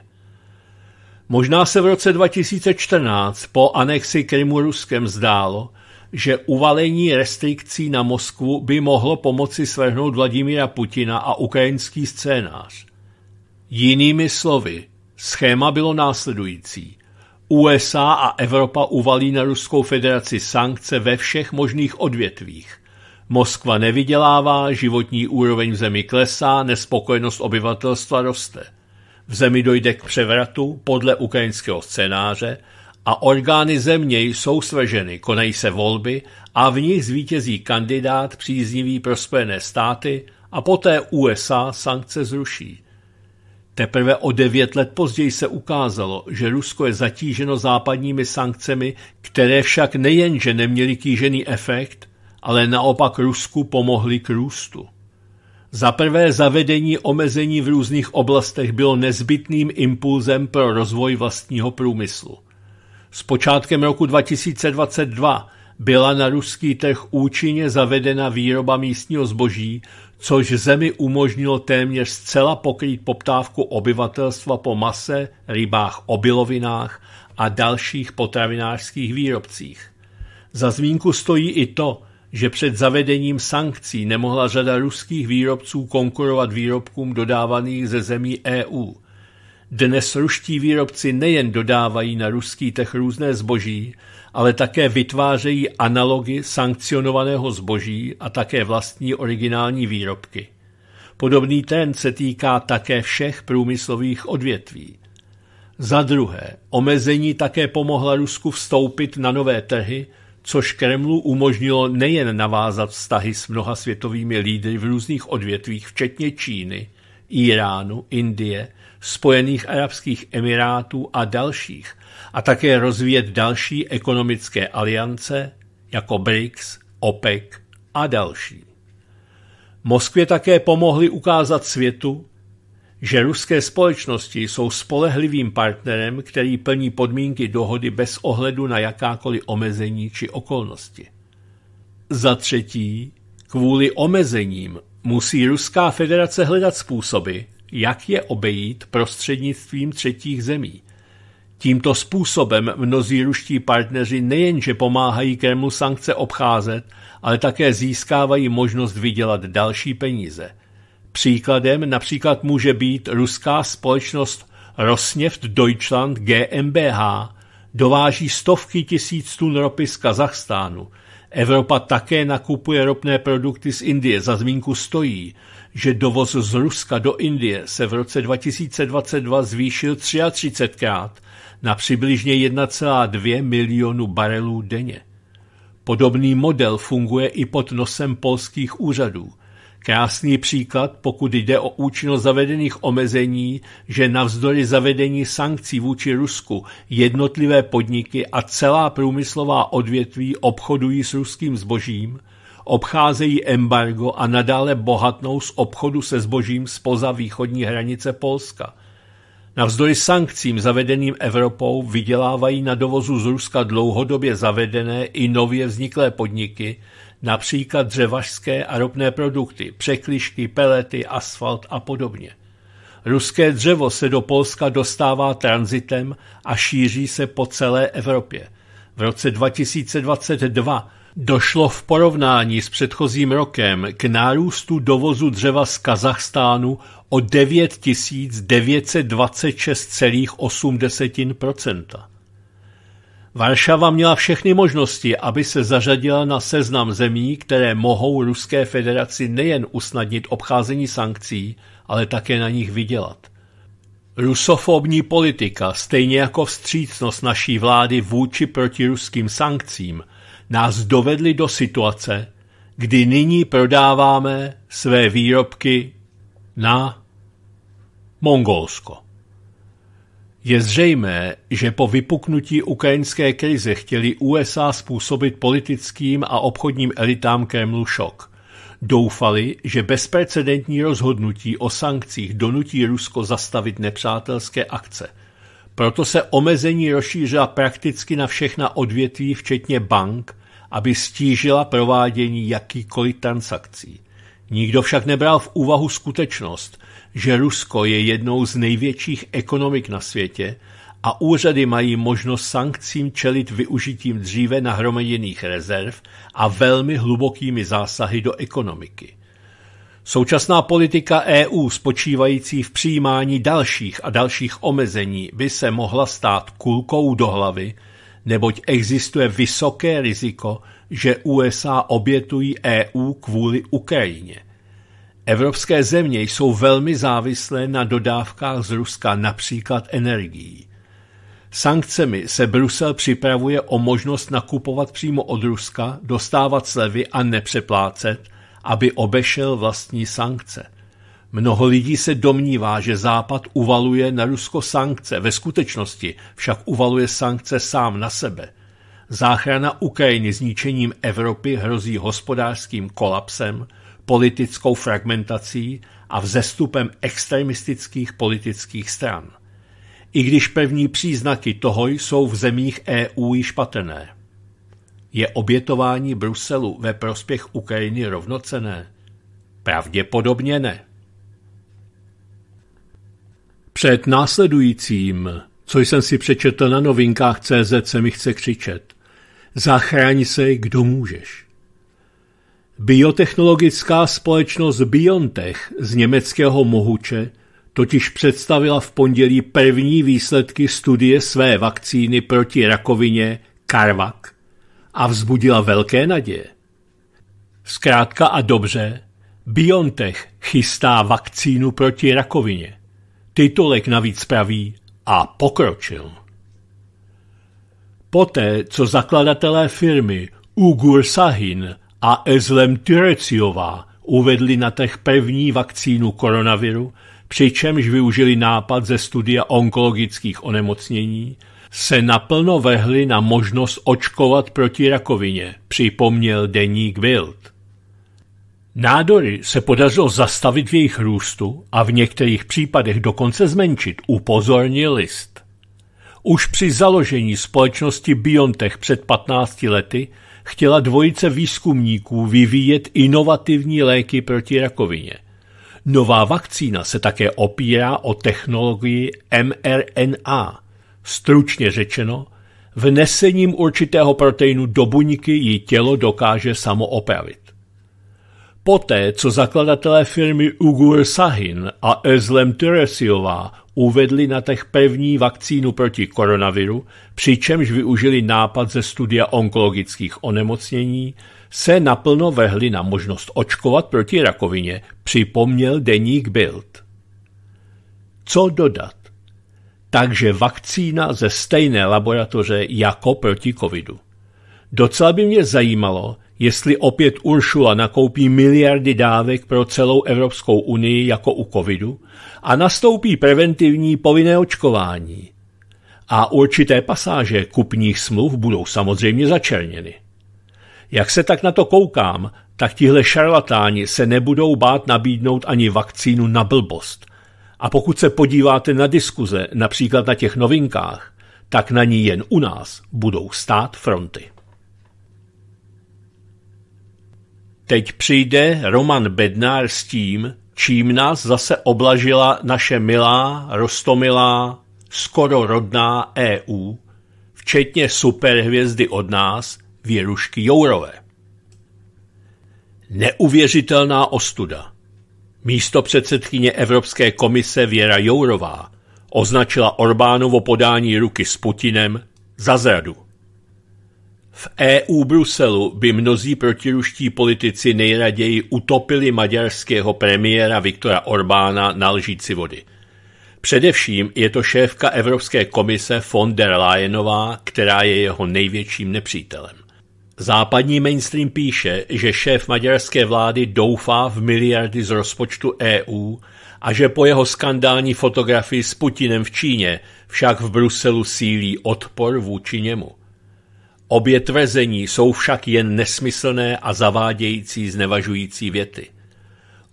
Možná se v roce 2014 po anexi Krymu Ruskem zdálo, že uvalení restrikcí na Moskvu by mohlo pomoci svrhnout Vladimíra Putina a ukrajinský scénář. Jinými slovy, schéma bylo následující. USA a Evropa uvalí na Ruskou federaci sankce ve všech možných odvětvích. Moskva nevydělává, životní úroveň v zemi klesá, nespokojenost obyvatelstva roste. V zemi dojde k převratu podle ukrajinského scénáře a orgány země jsou svrženy, konají se volby a v nich zvítězí kandidát příznivý pro Spojené státy a poté USA sankce zruší. Teprve o devět let později se ukázalo, že Rusko je zatíženo západními sankcemi, které však nejenže neměly kýžený efekt, ale naopak Rusku pomohly k růstu. Za prvé zavedení omezení v různých oblastech bylo nezbytným impulzem pro rozvoj vlastního průmyslu. S počátkem roku 2022 byla na ruský trh účinně zavedena výroba místního zboží, což zemi umožnilo téměř zcela pokrýt poptávku obyvatelstva po mase, rybách, obilovinách a dalších potravinářských výrobcích. Za zmínku stojí i to, že před zavedením sankcí nemohla řada ruských výrobců konkurovat výrobkům dodávaných ze zemí EU. Dnes ruští výrobci nejen dodávají na ruský trh různé zboží, ale také vytvářejí analogy sankcionovaného zboží a také vlastní originální výrobky. Podobný ten se týká také všech průmyslových odvětví. Za druhé, omezení také pomohla Rusku vstoupit na nové trhy, což Kremlu umožnilo nejen navázat vztahy s mnoha světovými lídry v různých odvětvích, včetně Číny, Iránu, Indie, Spojených Arabských Emirátů a dalších, a také rozvíjet další ekonomické aliance jako BRICS, OPEC a další. Moskvě také pomohli ukázat světu, že ruské společnosti jsou spolehlivým partnerem, který plní podmínky dohody bez ohledu na jakákoliv omezení či okolnosti. Za třetí, kvůli omezením musí Ruská federace hledat způsoby, jak je obejít prostřednictvím třetích zemí, Tímto způsobem mnozí ruští partneři nejenže pomáhají Kremlu sankce obcházet, ale také získávají možnost vydělat další peníze. Příkladem například může být ruská společnost Rosneft Deutschland GmbH, dováží stovky tisíc tun ropy z Kazachstánu. Evropa také nakupuje ropné produkty z Indie, za zmínku stojí – že dovoz z Ruska do Indie se v roce 2022 zvýšil 33krát na přibližně 1,2 milionu barelů denně. Podobný model funguje i pod nosem polských úřadů. Krásný příklad, pokud jde o účinnost zavedených omezení, že navzdory zavedení sankcí vůči Rusku jednotlivé podniky a celá průmyslová odvětví obchodují s ruským zbožím – obcházejí embargo a nadále bohatnou z obchodu se zbožím spoza východní hranice Polska. Navzdory sankcím zavedeným Evropou vydělávají na dovozu z Ruska dlouhodobě zavedené i nově vzniklé podniky, například dřevařské a ropné produkty, překlišky, pelety, asfalt a podobně. Ruské dřevo se do Polska dostává tranzitem a šíří se po celé Evropě. V roce 2022 Došlo v porovnání s předchozím rokem k nárůstu dovozu dřeva z Kazachstánu o 9926,8 Varšava měla všechny možnosti, aby se zařadila na seznam zemí, které mohou Ruské federaci nejen usnadnit obcházení sankcí, ale také na nich vydělat. Rusofobní politika, stejně jako vstřícnost naší vlády vůči protiruským sankcím, nás dovedly do situace, kdy nyní prodáváme své výrobky na Mongolsko. Je zřejmé, že po vypuknutí ukrajinské krize chtěli USA způsobit politickým a obchodním elitám Kremlu šok. Doufali, že bezprecedentní rozhodnutí o sankcích donutí Rusko zastavit nepřátelské akce. Proto se omezení rozšířila prakticky na všechna odvětví, včetně bank, aby stížila provádění jakýkoliv transakcí. Nikdo však nebral v úvahu skutečnost, že Rusko je jednou z největších ekonomik na světě a úřady mají možnost sankcím čelit využitím dříve nahromaděných rezerv a velmi hlubokými zásahy do ekonomiky. Současná politika EU spočívající v přijímání dalších a dalších omezení by se mohla stát kulkou do hlavy neboť existuje vysoké riziko, že USA obětují EU kvůli Ukrajině. Evropské země jsou velmi závislé na dodávkách z Ruska, například energií. Sankcemi se Brusel připravuje o možnost nakupovat přímo od Ruska, dostávat slevy a nepřeplácet, aby obešel vlastní sankce. Mnoho lidí se domnívá, že Západ uvaluje na Rusko sankce, ve skutečnosti však uvaluje sankce sám na sebe. Záchrana Ukrajiny zničením Evropy hrozí hospodářským kolapsem, politickou fragmentací a vzestupem extremistických politických stran. I když pevní příznaky toho jsou v zemích EU již patrné. Je obětování Bruselu ve prospěch Ukrajiny rovnocené? Pravděpodobně ne. Před následujícím, co jsem si přečetl na novinkách CZ, se mi chce křičet. Zachraň se, kdo můžeš. Biotechnologická společnost BioNTech z německého Mohuče totiž představila v pondělí první výsledky studie své vakcíny proti rakovině Carvac a vzbudila velké naděje. Zkrátka a dobře, BioNTech chystá vakcínu proti rakovině. Titulek navíc praví a pokročil. Poté, co zakladatelé firmy Ugur Sahin a Ezlem Tyreciová uvedli na trh první vakcínu koronaviru, přičemž využili nápad ze studia onkologických onemocnění, se naplno vehli na možnost očkovat proti rakovině, připomněl deník Bild. Nádory se podařilo zastavit v jejich růstu a v některých případech dokonce zmenšit, upozornil list. Už při založení společnosti Biontech před 15 lety chtěla dvojice výzkumníků vyvíjet inovativní léky proti rakovině. Nová vakcína se také opírá o technologii mRNA, stručně řečeno, vnesením určitého proteinu do buňky ji tělo dokáže samoopravit. Poté, co zakladatelé firmy Ugur Sahin a Özlem Teresiová uvedli na tech první vakcínu proti koronaviru, přičemž využili nápad ze studia onkologických onemocnění, se naplno vehli na možnost očkovat proti rakovině, připomněl deník Bild. Co dodat? Takže vakcína ze stejné laboratoře jako proti covidu. Docela by mě zajímalo, jestli opět Uršula nakoupí miliardy dávek pro celou Evropskou unii jako u covidu a nastoupí preventivní povinné očkování. A určité pasáže kupních smluv budou samozřejmě začerněny. Jak se tak na to koukám, tak tihle šarlatáni se nebudou bát nabídnout ani vakcínu na blbost. A pokud se podíváte na diskuze, například na těch novinkách, tak na ní jen u nás budou stát fronty. Teď přijde Roman Bednár s tím, čím nás zase oblažila naše milá, rostomilá, skoro rodná EU, včetně superhvězdy od nás, Věrušky Jourové. Neuvěřitelná ostuda. Místo předsedkyně Evropské komise Věra Jourová označila Orbánovo podání ruky s Putinem za zradu. V EU Bruselu by mnozí protiruští politici nejraději utopili maďarského premiéra Viktora Orbána na lžíci vody. Především je to šéfka Evropské komise von der Leyenová, která je jeho největším nepřítelem. Západní mainstream píše, že šéf maďarské vlády doufá v miliardy z rozpočtu EU a že po jeho skandální fotografii s Putinem v Číně však v Bruselu sílí odpor vůči němu. Obě tvrzení jsou však jen nesmyslné a zavádějící znevažující věty.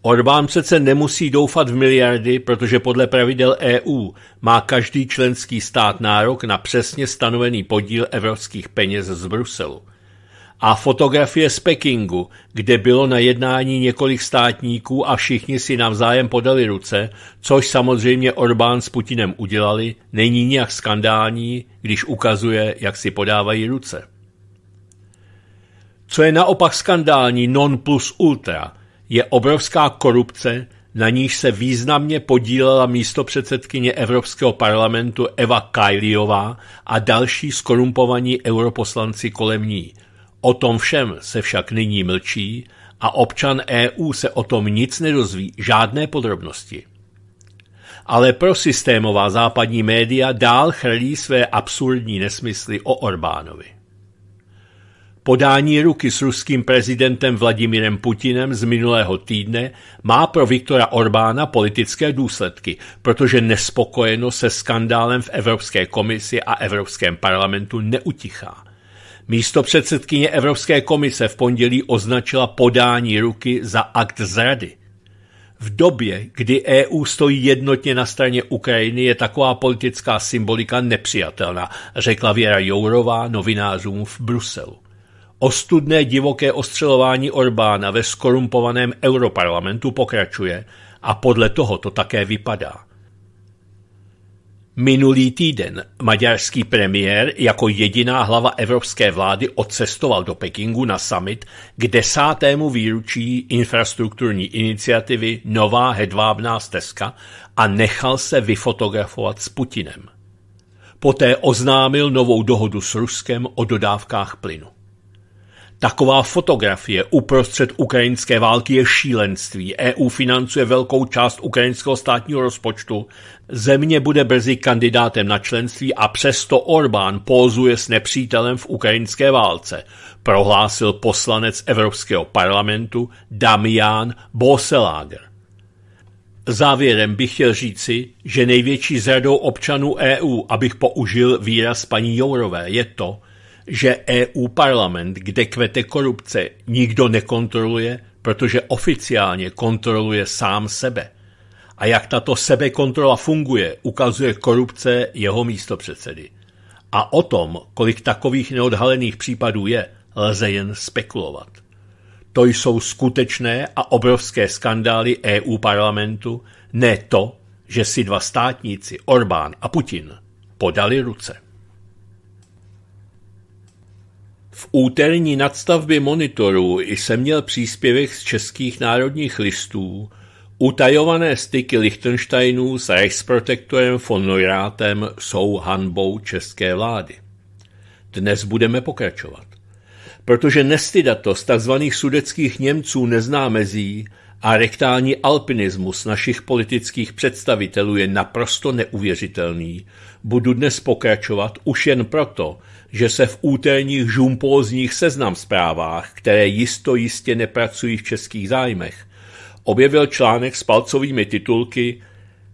Orbán přece nemusí doufat v miliardy, protože podle pravidel EU má každý členský stát nárok na přesně stanovený podíl evropských peněz z Bruselu – a fotografie z Pekingu, kde bylo na jednání několik státníků a všichni si navzájem podali ruce, což samozřejmě Orbán s Putinem udělali, není nijak skandální, když ukazuje, jak si podávají ruce. Co je naopak skandální non plus ultra, je obrovská korupce, na níž se významně podílela místopředsedkyně Evropského parlamentu Eva Kajliová a další skorumpovaní europoslanci kolem ní – O tom všem se však nyní mlčí a občan EU se o tom nic nedozví, žádné podrobnosti. Ale pro systémová západní média dál chrlí své absurdní nesmysly o Orbánovi. Podání ruky s ruským prezidentem Vladimirem Putinem z minulého týdne má pro Viktora Orbána politické důsledky, protože nespokojeno se skandálem v Evropské komisi a Evropském parlamentu neutichá Místo předsedkyně Evropské komise v pondělí označila podání ruky za akt zrady. V době, kdy EU stojí jednotně na straně Ukrajiny, je taková politická symbolika nepřijatelná, řekla Věra Jourová novinářům v Bruselu. Ostudné divoké ostřelování Orbána ve skorumpovaném europarlamentu pokračuje a podle toho to také vypadá. Minulý týden maďarský premiér jako jediná hlava evropské vlády odcestoval do Pekingu na summit k desátému výručí infrastrukturní iniciativy Nová hedvábná stezka a nechal se vyfotografovat s Putinem. Poté oznámil novou dohodu s Ruskem o dodávkách plynu. Taková fotografie uprostřed ukrajinské války je šílenství. EU financuje velkou část ukrajinského státního rozpočtu. Země bude brzy kandidátem na členství a přesto Orbán pózuje s nepřítelem v ukrajinské válce, prohlásil poslanec Evropského parlamentu Damian Boselager. Závěrem bych chtěl říci, že největší zradou občanů EU, abych použil výraz paní Jourové, je to, že EU parlament, kde kvete korupce, nikdo nekontroluje, protože oficiálně kontroluje sám sebe. A jak tato sebekontrola funguje, ukazuje korupce jeho místopředsedy. A o tom, kolik takových neodhalených případů je, lze jen spekulovat. To jsou skutečné a obrovské skandály EU parlamentu, ne to, že si dva státníci, Orbán a Putin, podali ruce. V úterní nadstavby monitoru jsem měl příspěvek z českých národních listů, utajované styky Lichtensteinů s Reichsprotektorem von Neurátem jsou hanbou české vlády. Dnes budeme pokračovat. Protože nestydatost tzv. sudeckých Němců nezná mezí a rektální alpinismus našich politických představitelů je naprosto neuvěřitelný, budu dnes pokračovat už jen proto, že se v úterních žumpózních seznam zprávách, které jisto jistě nepracují v českých zájmech, objevil článek s palcovými titulky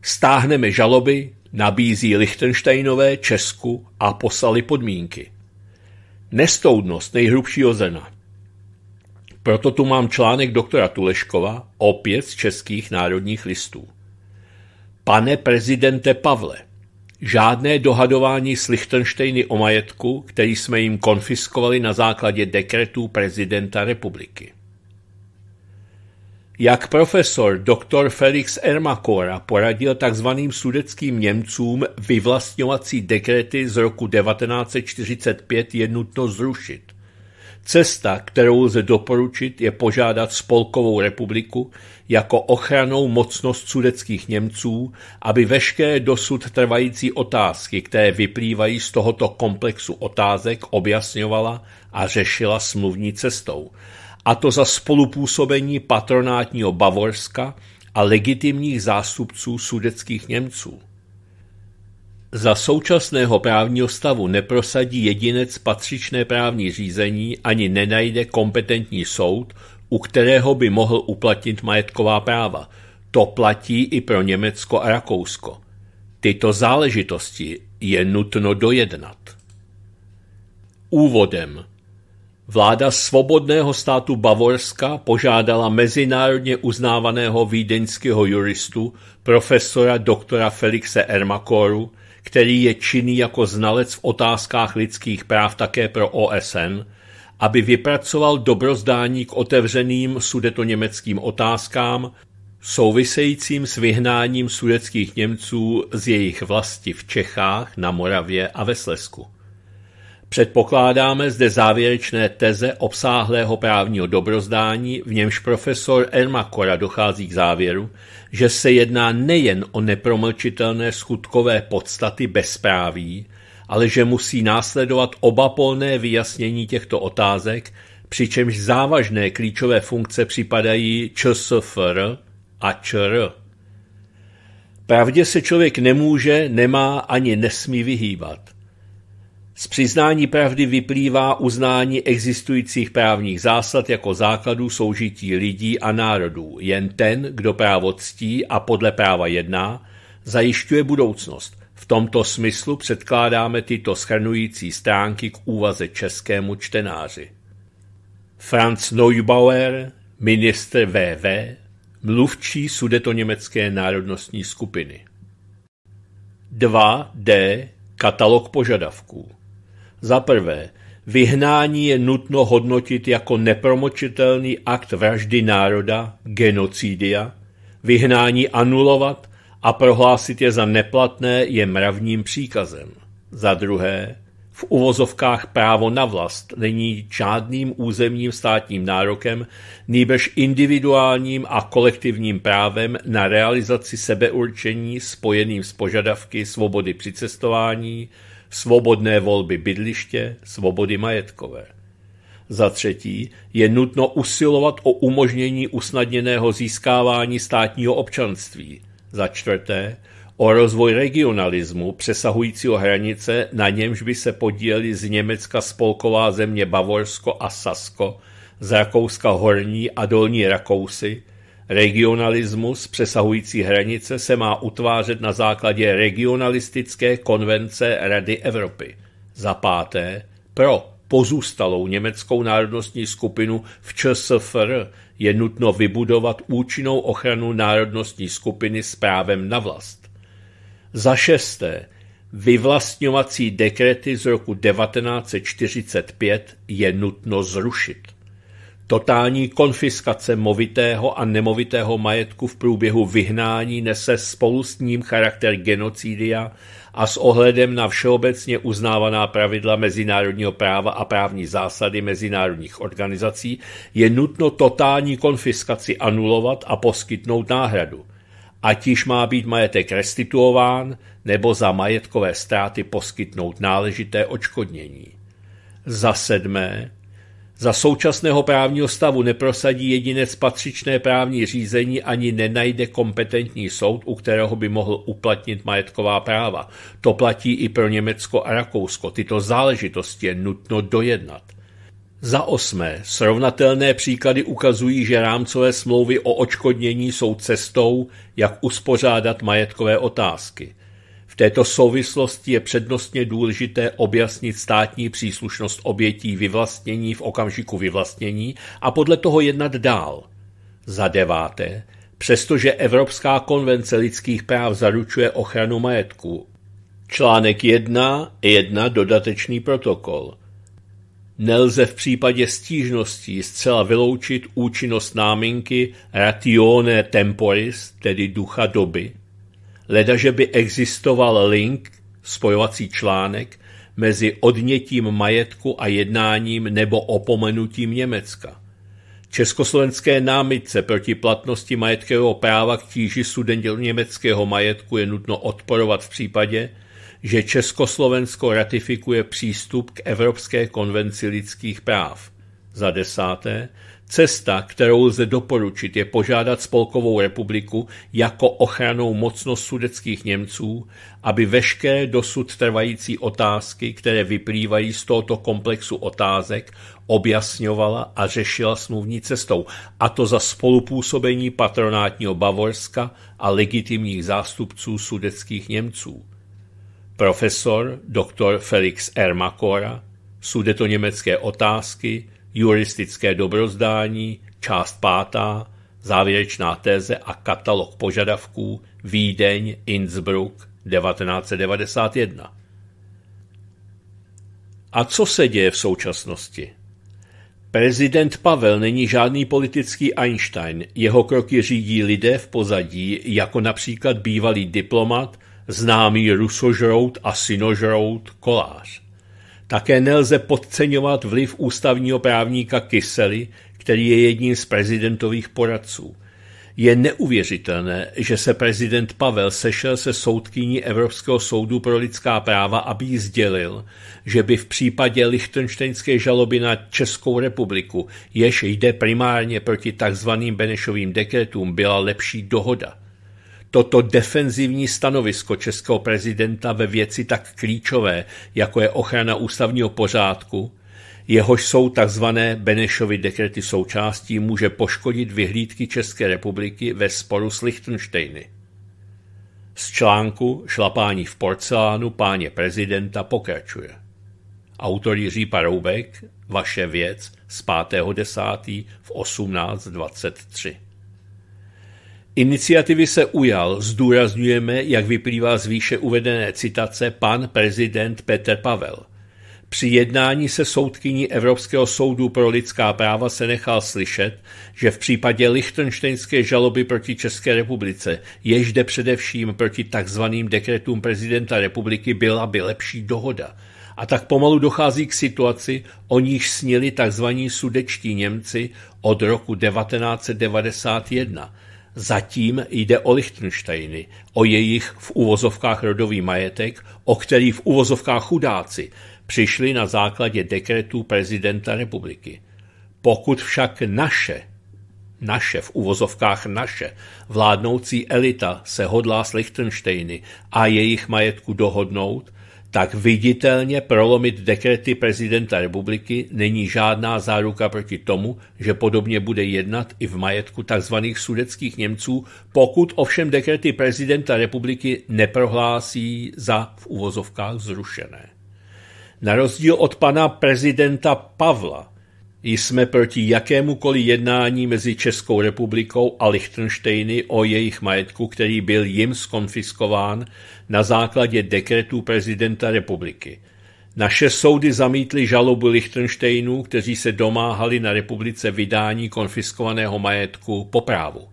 Stáhneme žaloby, nabízí Lichtensteinové Česku a poslali podmínky. Nestoudnost nejhrubšího zena. Proto tu mám článek doktora Tuleškova, opět z českých národních listů. Pane prezidente Pavle, Žádné dohadování s Lichtenštejny o majetku, který jsme jim konfiskovali na základě dekretů prezidenta republiky. Jak profesor dr. Felix Ermakora poradil tzv. sudeckým Němcům vyvlastňovací dekrety z roku 1945 je nutno zrušit. Cesta, kterou lze doporučit, je požádat Spolkovou republiku jako ochranou mocnost sudeckých Němců, aby veškeré dosud trvající otázky, které vyplývají z tohoto komplexu otázek, objasňovala a řešila smluvní cestou. A to za spolupůsobení patronátního Bavorska a legitimních zástupců sudeckých Němců. Za současného právního stavu neprosadí jedinec patřičné právní řízení ani nenajde kompetentní soud, u kterého by mohl uplatnit majetková práva. To platí i pro Německo a Rakousko. Tyto záležitosti je nutno dojednat. Úvodem Vláda svobodného státu Bavorska požádala mezinárodně uznávaného vídeňského juristu profesora doktora Felixe Ermakoru, který je činný jako znalec v otázkách lidských práv také pro OSN, aby vypracoval dobrozdání k otevřeným sudetoněmeckým otázkám souvisejícím s vyhnáním sudeckých Němců z jejich vlasti v Čechách, na Moravě a ve Slesku. Předpokládáme zde závěrečné teze obsáhlého právního dobrozdání, v němž profesor Ermakora dochází k závěru, že se jedná nejen o nepromlčitelné skutkové podstaty bezpráví, ale že musí následovat oba polné vyjasnění těchto otázek, přičemž závažné klíčové funkce připadají ČSFR a ČR. Pravdě se člověk nemůže, nemá ani nesmí vyhýbat. Z přiznání pravdy vyplývá uznání existujících právních zásad jako základů soužití lidí a národů. Jen ten, kdo právo ctí a podle práva jedná, zajišťuje budoucnost. V tomto smyslu předkládáme tyto schrnující stránky k úvaze českému čtenáři. Franz Neubauer, ministr VV, mluvčí německé národnostní skupiny. 2D Katalog požadavků za prvé, vyhnání je nutno hodnotit jako nepromočitelný akt vraždy národa, genocidia, vyhnání anulovat a prohlásit je za neplatné je mravním příkazem. Za druhé, v uvozovkách právo na vlast není žádným územním státním nárokem, nýbrž individuálním a kolektivním právem na realizaci sebeurčení spojeným s požadavky svobody cestování, svobodné volby bydliště, svobody majetkové. Za třetí je nutno usilovat o umožnění usnadněného získávání státního občanství. Za čtvrté o rozvoj regionalismu přesahujícího hranice, na němž by se podíleli z Německa spolková země Bavorsko a Sasko, z Rakouska Horní a Dolní Rakousy, Regionalismus přesahující hranice se má utvářet na základě regionalistické konvence Rady Evropy. Za páté, pro pozůstalou německou národnostní skupinu v ČSFR je nutno vybudovat účinnou ochranu národnostní skupiny s právem na vlast. Za šesté, vyvlastňovací dekrety z roku 1945 je nutno zrušit. Totální konfiskace movitého a nemovitého majetku v průběhu vyhnání nese spolu s ním charakter genocidia a s ohledem na všeobecně uznávaná pravidla mezinárodního práva a právní zásady mezinárodních organizací je nutno totální konfiskaci anulovat a poskytnout náhradu. Ať již má být majetek restituován, nebo za majetkové ztráty poskytnout náležité očkodnění. Za sedmé, za současného právního stavu neprosadí jedinec patřičné právní řízení ani nenajde kompetentní soud, u kterého by mohl uplatnit majetková práva. To platí i pro Německo a Rakousko. Tyto záležitosti je nutno dojednat. Za osmé, srovnatelné příklady ukazují, že rámcové smlouvy o očkodnění jsou cestou, jak uspořádat majetkové otázky této souvislosti je přednostně důležité objasnit státní příslušnost obětí vyvlastnění v okamžiku vyvlastnění a podle toho jednat dál. Za deváté, přestože Evropská konvence lidských práv zaručuje ochranu majetku. Článek 1, 1 dodatečný protokol. Nelze v případě stížností zcela vyloučit účinnost náminky ratione temporis, tedy ducha doby, Ledaže by existoval link, spojovací článek, mezi odnětím majetku a jednáním nebo opomenutím Německa. Československé námitce proti platnosti majetkového práva k tíži sudendělu německého majetku je nutno odporovat v případě, že Československo ratifikuje přístup k Evropské konvenci lidských práv. Za desáté, Cesta, kterou lze doporučit, je požádat Spolkovou republiku jako ochranou mocnost sudeckých Němců, aby veškeré dosud trvající otázky, které vyplývají z tohoto komplexu otázek, objasňovala a řešila smluvní cestou, a to za spolupůsobení patronátního Bavorska a legitimních zástupců sudeckých Němců. Profesor dr. Felix Ermakora, Sudetoněmecké otázky, juristické dobrozdání, část pátá, závěrečná téze a katalog požadavků Vídeň, Innsbruck 1991. A co se děje v současnosti? Prezident Pavel není žádný politický Einstein, jeho kroky řídí lidé v pozadí, jako například bývalý diplomat, známý rusožrout a synožrout, kolář. Také nelze podceňovat vliv ústavního právníka Kysely, který je jedním z prezidentových poradců. Je neuvěřitelné, že se prezident Pavel sešel se soudkyní Evropského soudu pro lidská práva, aby jí sdělil, že by v případě lichtenštejnské žaloby na Českou republiku, jež jde primárně proti tzv. Benešovým dekretům, byla lepší dohoda – Toto defenzivní stanovisko českého prezidenta ve věci tak klíčové, jako je ochrana ústavního pořádku, jehož jsou tzv. Benešovy dekrety součástí, může poškodit vyhlídky České republiky ve sporu s Lichtensteiny. Z článku Šlapání v porcelánu páně prezidenta pokračuje. Autor Jiří Paroubek, Vaše věc z 5.10. v 18.23. Iniciativy se ujal, zdůrazňujeme, jak vyplývá z výše uvedené citace, pan prezident Petr Pavel. Při jednání se soudkyní Evropského soudu pro lidská práva se nechal slyšet, že v případě lichtenštejnské žaloby proti České republice, jež jde především proti takzvaným dekretům prezidenta republiky, byla by lepší dohoda. A tak pomalu dochází k situaci, o níž snili takzvaní sudečtí Němci od roku 1991, Zatím jde o Lichtensteiny, o jejich v uvozovkách rodový majetek, o který v uvozovkách chudáci přišli na základě dekretů prezidenta republiky. Pokud však naše, naše v uvozovkách naše, vládnoucí elita se hodlá s Lichtensteiny a jejich majetku dohodnout, tak viditelně prolomit dekrety prezidenta republiky není žádná záruka proti tomu, že podobně bude jednat i v majetku tzv. sudeckých Němců, pokud ovšem dekrety prezidenta republiky neprohlásí za v uvozovkách zrušené. Na rozdíl od pana prezidenta Pavla jsme proti jakémukoliv jednání mezi Českou republikou a Lichtenštejny o jejich majetku, který byl jim skonfiskován na základě dekretů prezidenta republiky. Naše soudy zamítly žalobu Lichtenštejnů, kteří se domáhali na republice vydání konfiskovaného majetku po právu.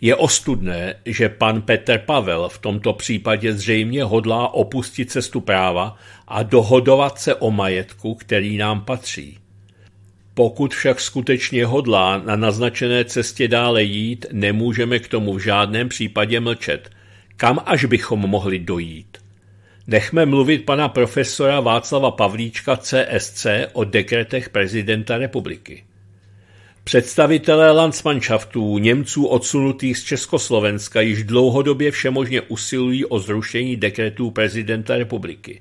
Je ostudné, že pan Petr Pavel v tomto případě zřejmě hodlá opustit cestu práva a dohodovat se o majetku, který nám patří. Pokud však skutečně hodlá na naznačené cestě dále jít, nemůžeme k tomu v žádném případě mlčet. Kam až bychom mohli dojít? Nechme mluvit pana profesora Václava Pavlíčka CSC o dekretech prezidenta republiky. Představitelé Landsmanšaftů Němců odsunutých z Československa již dlouhodobě všemožně usilují o zrušení dekretů prezidenta republiky.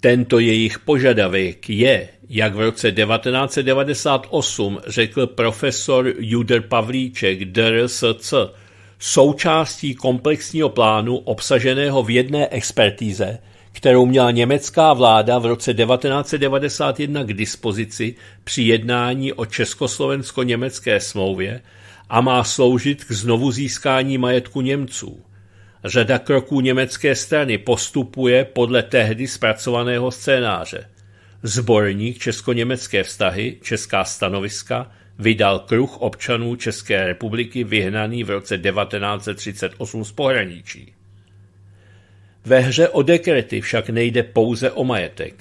Tento jejich požadavek je, jak v roce 1998 řekl profesor Juder Pavlíček DRSC, součástí komplexního plánu obsaženého v jedné expertíze, kterou měla německá vláda v roce 1991 k dispozici při jednání o československo-německé smlouvě a má sloužit k znovu získání majetku Němců. Řada kroků německé strany postupuje podle tehdy zpracovaného scénáře. Zborník česko-německé vztahy, česká stanoviska, vydal kruh občanů České republiky vyhnaný v roce 1938 z pohraničí. Ve hře o dekrety však nejde pouze o majetek.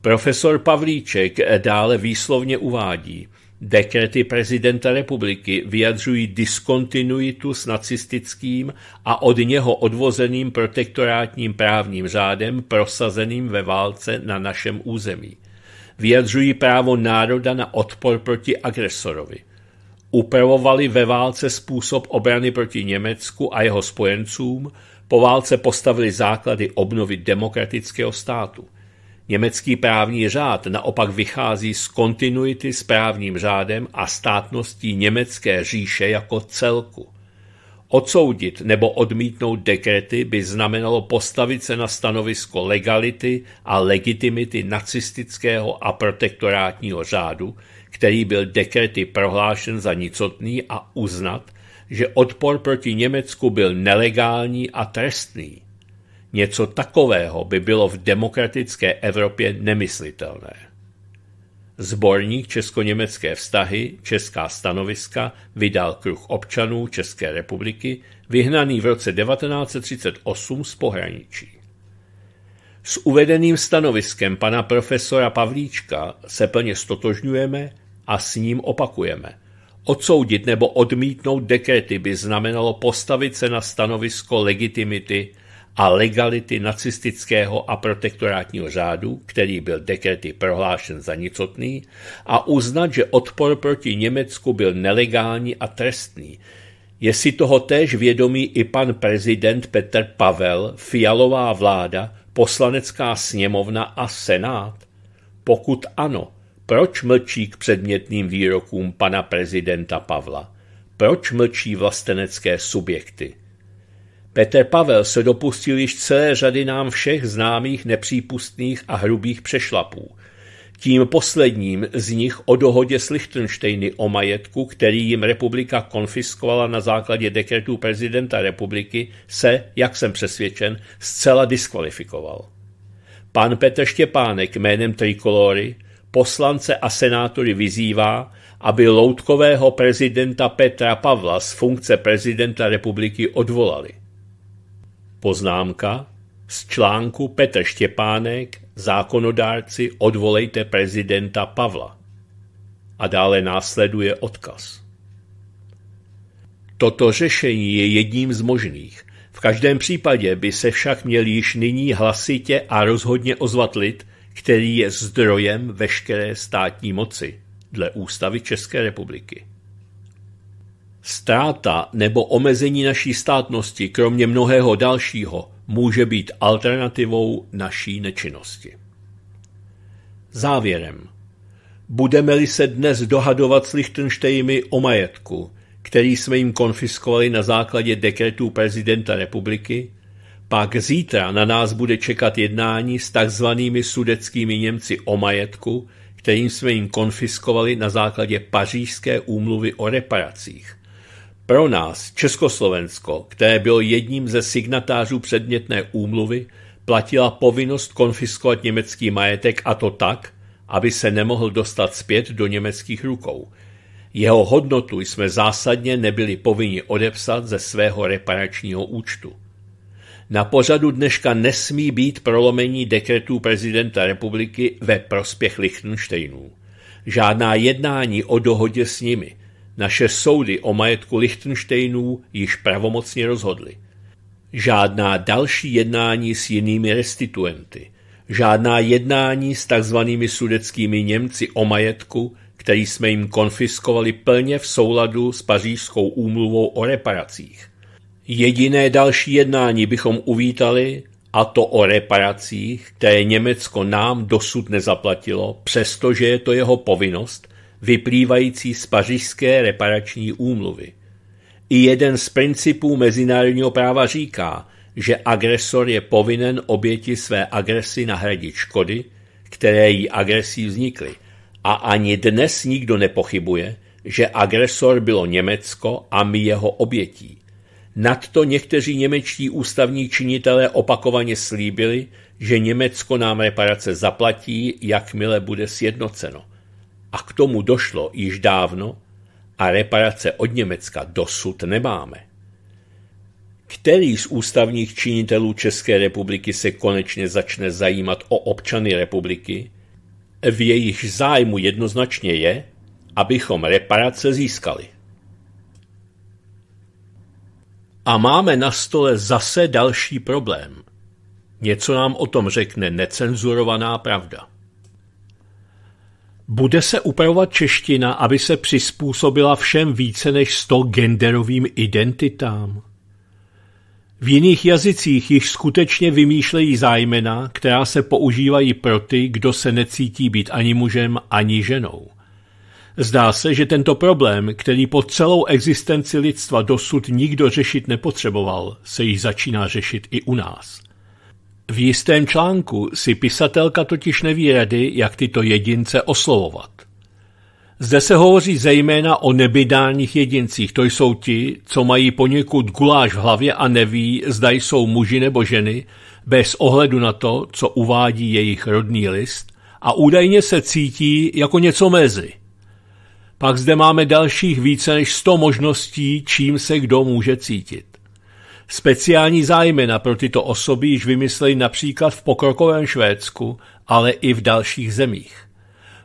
Profesor Pavlíček dále výslovně uvádí – Dekrety prezidenta republiky vyjadřují diskontinuitu s nacistickým a od něho odvozeným protektorátním právním řádem prosazeným ve válce na našem území. Vyjadřují právo národa na odpor proti agresorovi. Upravovali ve válce způsob obrany proti Německu a jeho spojencům, po válce postavili základy obnovy demokratického státu – Německý právní řád naopak vychází z kontinuity s právním řádem a státností Německé říše jako celku. Odsoudit nebo odmítnout dekrety by znamenalo postavit se na stanovisko legality a legitimity nacistického a protektorátního řádu, který byl dekrety prohlášen za nicotný a uznat, že odpor proti Německu byl nelegální a trestný. Něco takového by bylo v demokratické Evropě nemyslitelné. Zborník česko-německé vztahy, česká stanoviska vydal kruh občanů České republiky, vyhnaný v roce 1938 z pohraničí. S uvedeným stanoviskem pana profesora Pavlíčka se plně stotožňujeme a s ním opakujeme. Odsoudit nebo odmítnout dekrety by znamenalo postavit se na stanovisko legitimity a legality nacistického a protektorátního řádu, který byl dekrety prohlášen za nicotný, a uznat, že odpor proti Německu byl nelegální a trestný. Je si toho též vědomý i pan prezident Petr Pavel, fialová vláda, poslanecká sněmovna a senát? Pokud ano, proč mlčí k předmětným výrokům pana prezidenta Pavla? Proč mlčí vlastenecké subjekty? Petr Pavel se dopustil již celé řady nám všech známých nepřípustných a hrubých přešlapů. Tím posledním z nich o dohodě s Lichtensteiny o majetku, který jim republika konfiskovala na základě dekretů prezidenta republiky, se, jak jsem přesvědčen, zcela diskvalifikoval. Pan Petr Štěpánek jménem Trikolory poslance a senátory vyzývá, aby loutkového prezidenta Petra Pavla z funkce prezidenta republiky odvolali. Poznámka z článku Petr Štěpánek Zákonodárci odvolejte prezidenta Pavla. A dále následuje odkaz. Toto řešení je jedním z možných. V každém případě by se však měl již nyní hlasitě a rozhodně ozvat lid, který je zdrojem veškeré státní moci dle Ústavy České republiky. Ztráta nebo omezení naší státnosti, kromě mnohého dalšího, může být alternativou naší nečinnosti. Závěrem. Budeme-li se dnes dohadovat s Lichtenštejmy o majetku, který jsme jim konfiskovali na základě dekretů prezidenta republiky, pak zítra na nás bude čekat jednání s takzvanými sudeckými Němci o majetku, kterým jsme jim konfiskovali na základě pařížské úmluvy o reparacích. Pro nás Československo, které bylo jedním ze signatářů předmětné úmluvy, platila povinnost konfiskovat německý majetek a to tak, aby se nemohl dostat zpět do německých rukou. Jeho hodnotu jsme zásadně nebyli povinni odepsat ze svého reparačního účtu. Na pořadu dneška nesmí být prolomení dekretů prezidenta republiky ve prospěch Lichtensteinů. Žádná jednání o dohodě s nimi, naše soudy o majetku Lichtensteinů již pravomocně rozhodly. Žádná další jednání s jinými restituenty, žádná jednání s takzvanými sudeckými Němci o majetku, který jsme jim konfiskovali plně v souladu s pařížskou úmluvou o reparacích. Jediné další jednání bychom uvítali, a to o reparacích, které Německo nám dosud nezaplatilo, přestože je to jeho povinnost vyplývající z pařížské reparační úmluvy. I jeden z principů mezinárodního práva říká, že agresor je povinen oběti své agresi nahradit škody, které jí agresí vznikly. A ani dnes nikdo nepochybuje, že agresor bylo Německo a my jeho obětí. Nadto někteří němečtí ústavní činitelé opakovaně slíbili, že Německo nám reparace zaplatí, jakmile bude sjednoceno a k tomu došlo již dávno a reparace od Německa dosud nemáme. Který z ústavních činitelů České republiky se konečně začne zajímat o občany republiky, v jejich zájmu jednoznačně je, abychom reparace získali. A máme na stole zase další problém. Něco nám o tom řekne necenzurovaná pravda. Bude se upravovat čeština, aby se přizpůsobila všem více než 100 genderovým identitám. V jiných jazycích již skutečně vymýšlejí zájmena, která se používají pro ty, kdo se necítí být ani mužem, ani ženou. Zdá se, že tento problém, který po celou existenci lidstva dosud nikdo řešit nepotřeboval, se již začíná řešit i u nás – v jistém článku si pisatelka totiž neví rady, jak tyto jedince oslovovat. Zde se hovoří zejména o nebydálních jedincích, to jsou ti, co mají poněkud guláš v hlavě a neví, zda jsou muži nebo ženy, bez ohledu na to, co uvádí jejich rodný list, a údajně se cítí jako něco mezi. Pak zde máme dalších více než 100 možností, čím se kdo může cítit. Speciální zájmena pro tyto osoby již vymysleli například v pokrokovém Švédsku, ale i v dalších zemích.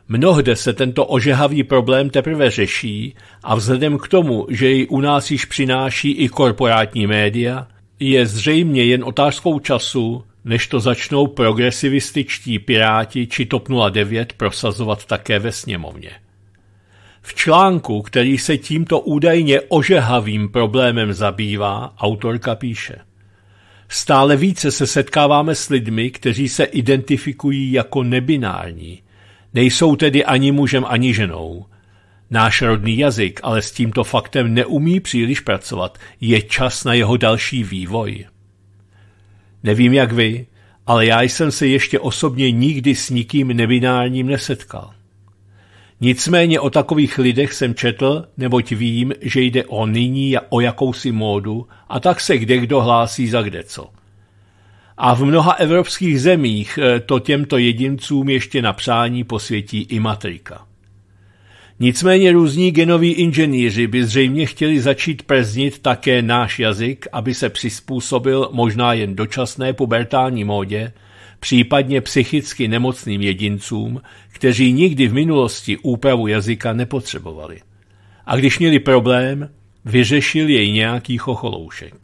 Mnohde se tento ožehavý problém teprve řeší a vzhledem k tomu, že ji u nás již přináší i korporátní média, je zřejmě jen otázkou času, než to začnou progresivističtí piráti či TOP 09 prosazovat také ve sněmovně. V článku, který se tímto údajně ožehavým problémem zabývá, autorka píše Stále více se setkáváme s lidmi, kteří se identifikují jako nebinární. Nejsou tedy ani mužem, ani ženou. Náš rodný jazyk ale s tímto faktem neumí příliš pracovat. Je čas na jeho další vývoj. Nevím jak vy, ale já jsem se ještě osobně nikdy s nikým nebinárním nesetkal. Nicméně o takových lidech jsem četl, neboť vím, že jde o nyní a o jakousi módu a tak se kde kdo hlásí za kdeco. A v mnoha evropských zemích eh, to těmto jedincům ještě na přání posvětí i matrika. Nicméně různí genoví inženýři by zřejmě chtěli začít preznit také náš jazyk, aby se přizpůsobil možná jen dočasné pubertální módě, případně psychicky nemocným jedincům, kteří nikdy v minulosti úpravu jazyka nepotřebovali. A když měli problém, vyřešil jej nějaký chocholoušek.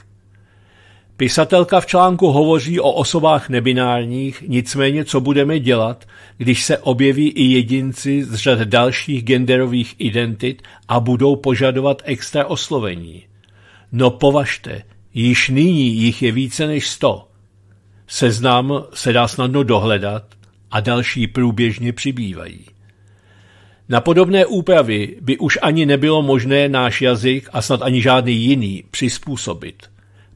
Pisatelka v článku hovoří o osobách nebinárních, nicméně co budeme dělat, když se objeví i jedinci z řad dalších genderových identit a budou požadovat extra oslovení. No považte, již nyní jich je více než sto Seznam se dá snadno dohledat a další průběžně přibývají. Na podobné úpravy by už ani nebylo možné náš jazyk a snad ani žádný jiný přizpůsobit.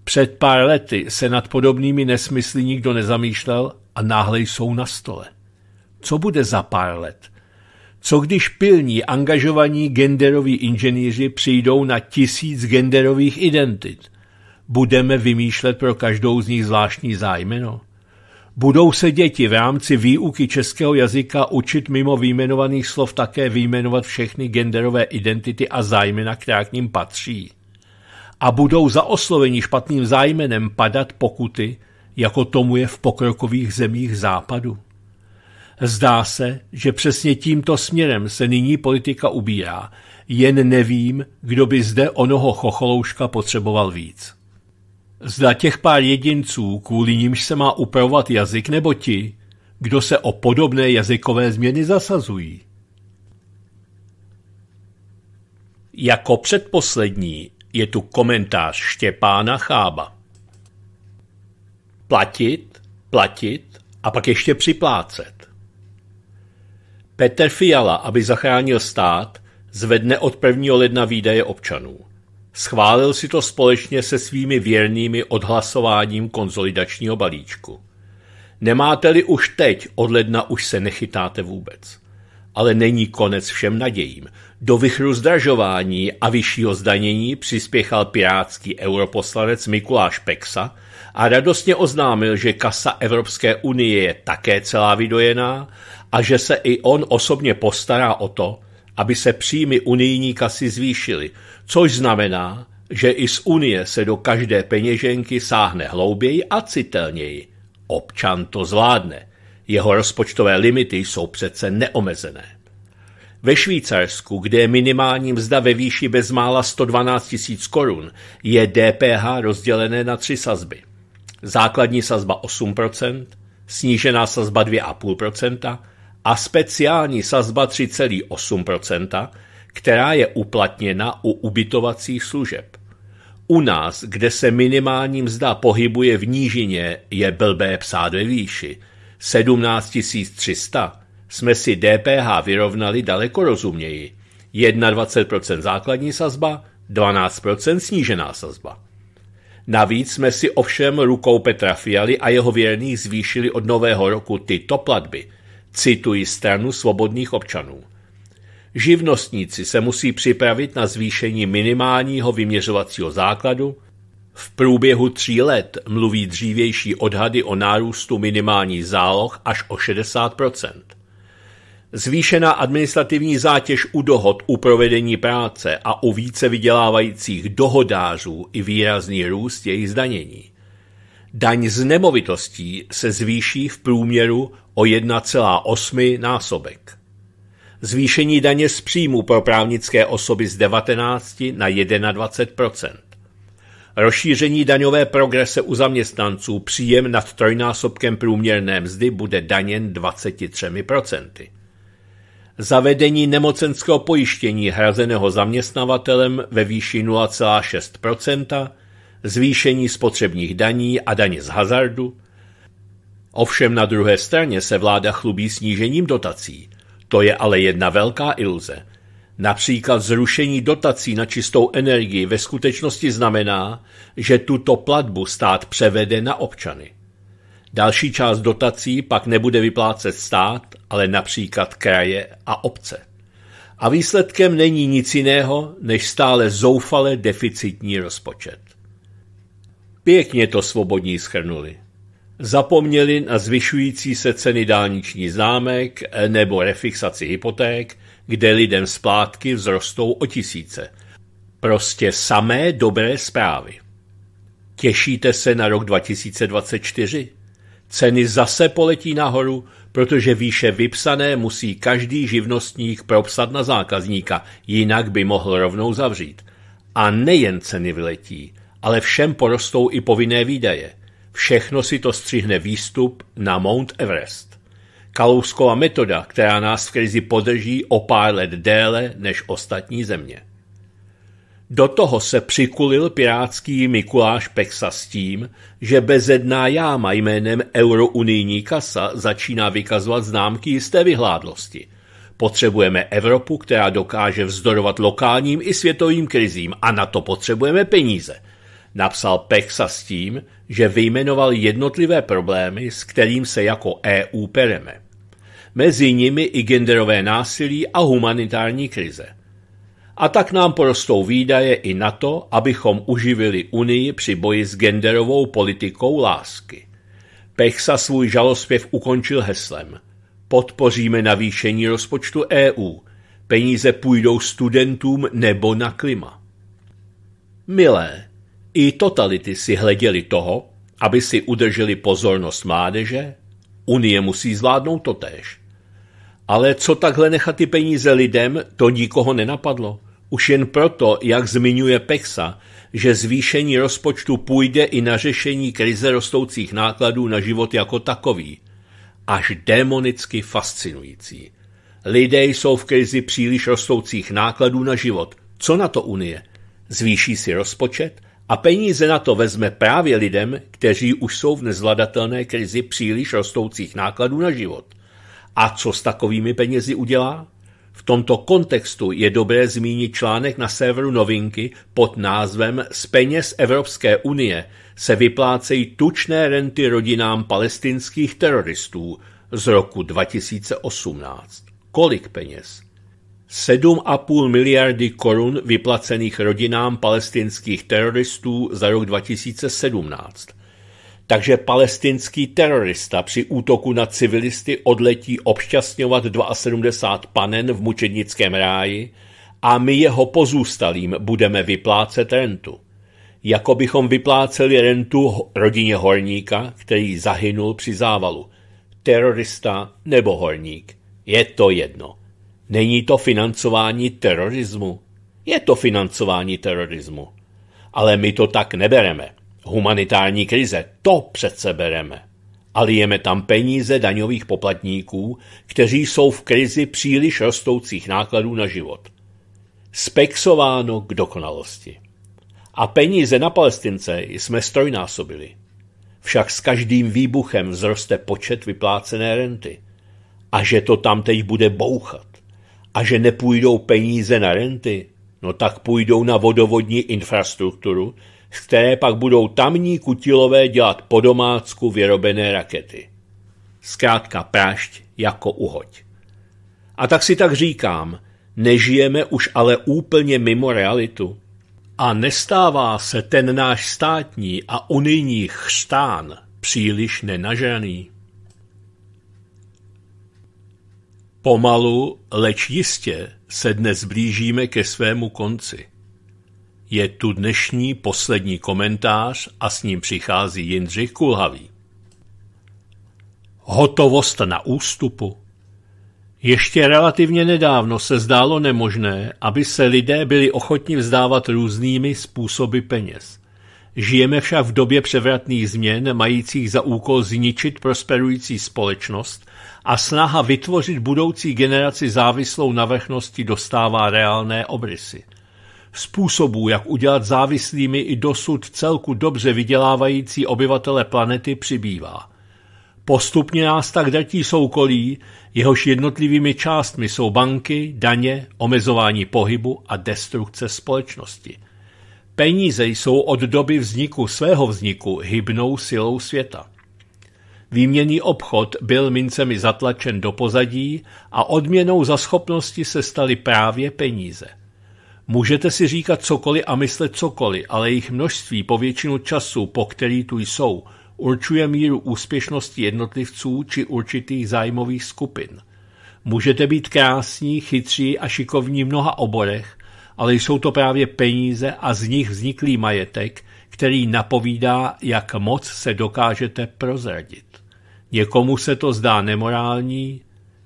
Před pár lety se nad podobnými nesmysly nikdo nezamýšlel a náhle jsou na stole. Co bude za pár let? Co když pilní angažovaní genderoví inženýři přijdou na tisíc genderových identit – budeme vymýšlet pro každou z nich zvláštní zájmeno? Budou se děti v rámci výuky českého jazyka učit mimo výjmenovaných slov také výjmenovat všechny genderové identity a zájmena, která k ním patří? A budou za oslovení špatným zájmenem padat pokuty, jako tomu je v pokrokových zemích západu? Zdá se, že přesně tímto směrem se nyní politika ubírá, jen nevím, kdo by zde onoho chocholouška potřeboval víc. Zda těch pár jedinců, kvůli nímž se má upravovat jazyk, nebo ti, kdo se o podobné jazykové změny zasazují. Jako předposlední je tu komentář Štěpána Chába. Platit, platit a pak ještě připlácet. Petr Fiala, aby zachránil stát, zvedne od 1. ledna výdaje občanů. Schválil si to společně se svými věrnými odhlasováním konzolidačního balíčku. Nemáte-li už teď, od ledna už se nechytáte vůbec. Ale není konec všem nadějím. Do vychru zdražování a vyššího zdanění přispěchal pirátský europoslanec Mikuláš Peksa a radostně oznámil, že kasa Evropské unie je také celá vydojená a že se i on osobně postará o to, aby se příjmy unijní kasy zvýšily, což znamená, že i z Unie se do každé peněženky sáhne hlouběji a citelněji. Občan to zvládne. Jeho rozpočtové limity jsou přece neomezené. Ve Švýcarsku, kde je minimální mzda ve výši bezmála 112 000 korun, je DPH rozdělené na tři sazby. Základní sazba 8%, snížená sazba 2,5% a speciální sazba 3,8%, která je uplatněna u ubytovacích služeb. U nás, kde se minimální mzda pohybuje v nížině, je blbé psát ve výši. 17 300 jsme si DPH vyrovnali daleko rozumněji. 21% základní sazba, 12% snížená sazba. Navíc jsme si ovšem rukou Petra Fialy a jeho věrných zvýšili od nového roku tyto platby – Cituji stranu svobodných občanů. Živnostníci se musí připravit na zvýšení minimálního vyměřovacího základu. V průběhu tří let mluví dřívější odhady o nárůstu minimální záloh až o 60 Zvýšená administrativní zátěž u dohod u provedení práce a u více vydělávajících dohodářů i výrazný růst jejich zdanění. Daň z nemovitostí se zvýší v průměru o 1,8 násobek. Zvýšení daně z příjmu pro právnické osoby z 19 na 21 Rozšíření daňové progrese u zaměstnanců příjem nad trojnásobkem průměrné mzdy bude daněn 23 Zavedení nemocenského pojištění hrazeného zaměstnavatelem ve výši 0,6 zvýšení spotřebních daní a daně z hazardu, Ovšem na druhé straně se vláda chlubí snížením dotací. To je ale jedna velká iluze. Například zrušení dotací na čistou energii ve skutečnosti znamená, že tuto platbu stát převede na občany. Další část dotací pak nebude vyplácet stát, ale například kraje a obce. A výsledkem není nic jiného než stále zoufale deficitní rozpočet. Pěkně to svobodní schrnuli zapomněli na zvyšující se ceny dálniční známek nebo refixaci hypoték, kde lidem splátky vzrostou o tisíce. Prostě samé dobré zprávy. Těšíte se na rok 2024? Ceny zase poletí nahoru, protože výše vypsané musí každý živnostník propsat na zákazníka, jinak by mohl rovnou zavřít. A nejen ceny vyletí, ale všem porostou i povinné výdaje. Všechno si to střihne výstup na Mount Everest. Kalouskova metoda, která nás v krizi podrží o pár let déle než ostatní země. Do toho se přikulil pirátský Mikuláš Peksa s tím, že bezedná jáma jménem eurounijní kasa začíná vykazovat známky jisté vyhládlosti. Potřebujeme Evropu, která dokáže vzdorovat lokálním i světovým krizím a na to potřebujeme peníze – Napsal Pexa s tím, že vyjmenoval jednotlivé problémy, s kterým se jako EU pereme. Mezi nimi i genderové násilí a humanitární krize. A tak nám porostou výdaje i na to, abychom uživili Unii při boji s genderovou politikou lásky. Pechsa svůj žalospěv ukončil heslem. Podpoříme navýšení rozpočtu EU. Peníze půjdou studentům nebo na klima. Milé, i totality si hleděli toho, aby si udrželi pozornost mládeže, Unie musí zvládnout totéž. Ale co takhle nechat ty peníze lidem, to nikoho nenapadlo. Už jen proto, jak zmiňuje Pexa, že zvýšení rozpočtu půjde i na řešení krize rostoucích nákladů na život jako takový. Až démonicky fascinující. Lidé jsou v krizi příliš rostoucích nákladů na život. Co na to Unie? Zvýší si rozpočet – a peníze na to vezme právě lidem, kteří už jsou v nezvladatelné krizi příliš rostoucích nákladů na život. A co s takovými penězi udělá? V tomto kontextu je dobré zmínit článek na serveru Novinky pod názvem Z peněz Evropské unie se vyplácejí tučné renty rodinám palestinských teroristů z roku 2018. Kolik peněz? 7,5 miliardy korun vyplacených rodinám palestinských teroristů za rok 2017. Takže palestinský terorista při útoku na civilisty odletí obšťastňovat 72 panen v mučednickém ráji a my jeho pozůstalým budeme vyplácet rentu. Jako bychom vypláceli rentu rodině horníka, který zahynul při závalu. Terorista nebo horník. Je to jedno. Není to financování terorismu? Je to financování terorismu. Ale my to tak nebereme. Humanitární krize, to přece bereme. Ale jeme tam peníze daňových poplatníků, kteří jsou v krizi příliš rostoucích nákladů na život. Spexováno k dokonalosti. A peníze na Palestince jsme strojnásobili. Však s každým výbuchem vzroste počet vyplácené renty. A že to tam teď bude bouchat. A že nepůjdou peníze na renty, no tak půjdou na vodovodní infrastrukturu, z které pak budou tamní kutilové dělat po domácku vyrobené rakety. Zkrátka prášť jako uhoď. A tak si tak říkám, nežijeme už ale úplně mimo realitu. A nestává se ten náš státní a unijní chstán příliš nenažraný. Pomalu, leč jistě se dnes blížíme ke svému konci. Je tu dnešní poslední komentář a s ním přichází Jindřich Kulhavý. Hotovost na ústupu. Ještě relativně nedávno se zdálo nemožné, aby se lidé byli ochotni vzdávat různými způsoby peněz. Žijeme však v době převratných změn, majících za úkol zničit prosperující společnost – a snaha vytvořit budoucí generaci závislou na vrchnosti dostává reálné obrysy. Způsobů, jak udělat závislými i dosud celku dobře vydělávající obyvatele planety, přibývá. Postupně nás tak datí soukolí, jehož jednotlivými částmi jsou banky, daně, omezování pohybu a destrukce společnosti. Peníze jsou od doby vzniku svého vzniku hybnou silou světa. Výměný obchod byl mincemi zatlačen do pozadí a odměnou za schopnosti se staly právě peníze. Můžete si říkat cokoliv a myslet cokoliv, ale jejich množství po většinu času, po který tu jsou, určuje míru úspěšnosti jednotlivců či určitých zájmových skupin. Můžete být krásní, chytří a šikovní v mnoha oborech, ale jsou to právě peníze a z nich vzniklý majetek, který napovídá, jak moc se dokážete prozradit. Někomu se to zdá nemorální,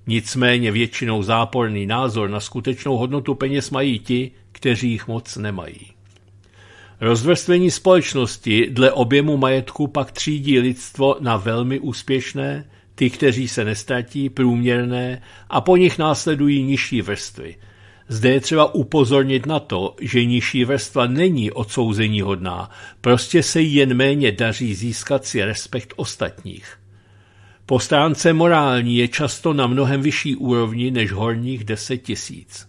nicméně většinou záporný názor na skutečnou hodnotu peněz mají ti, kteří jich moc nemají. Rozvrstvení společnosti dle objemu majetku pak třídí lidstvo na velmi úspěšné, ty, kteří se nestratí, průměrné a po nich následují nižší vrstvy. Zde je třeba upozornit na to, že nižší vrstva není odsouzení hodná, prostě se jen méně daří získat si respekt ostatních. Po stránce morální je často na mnohem vyšší úrovni než horních 10 tisíc.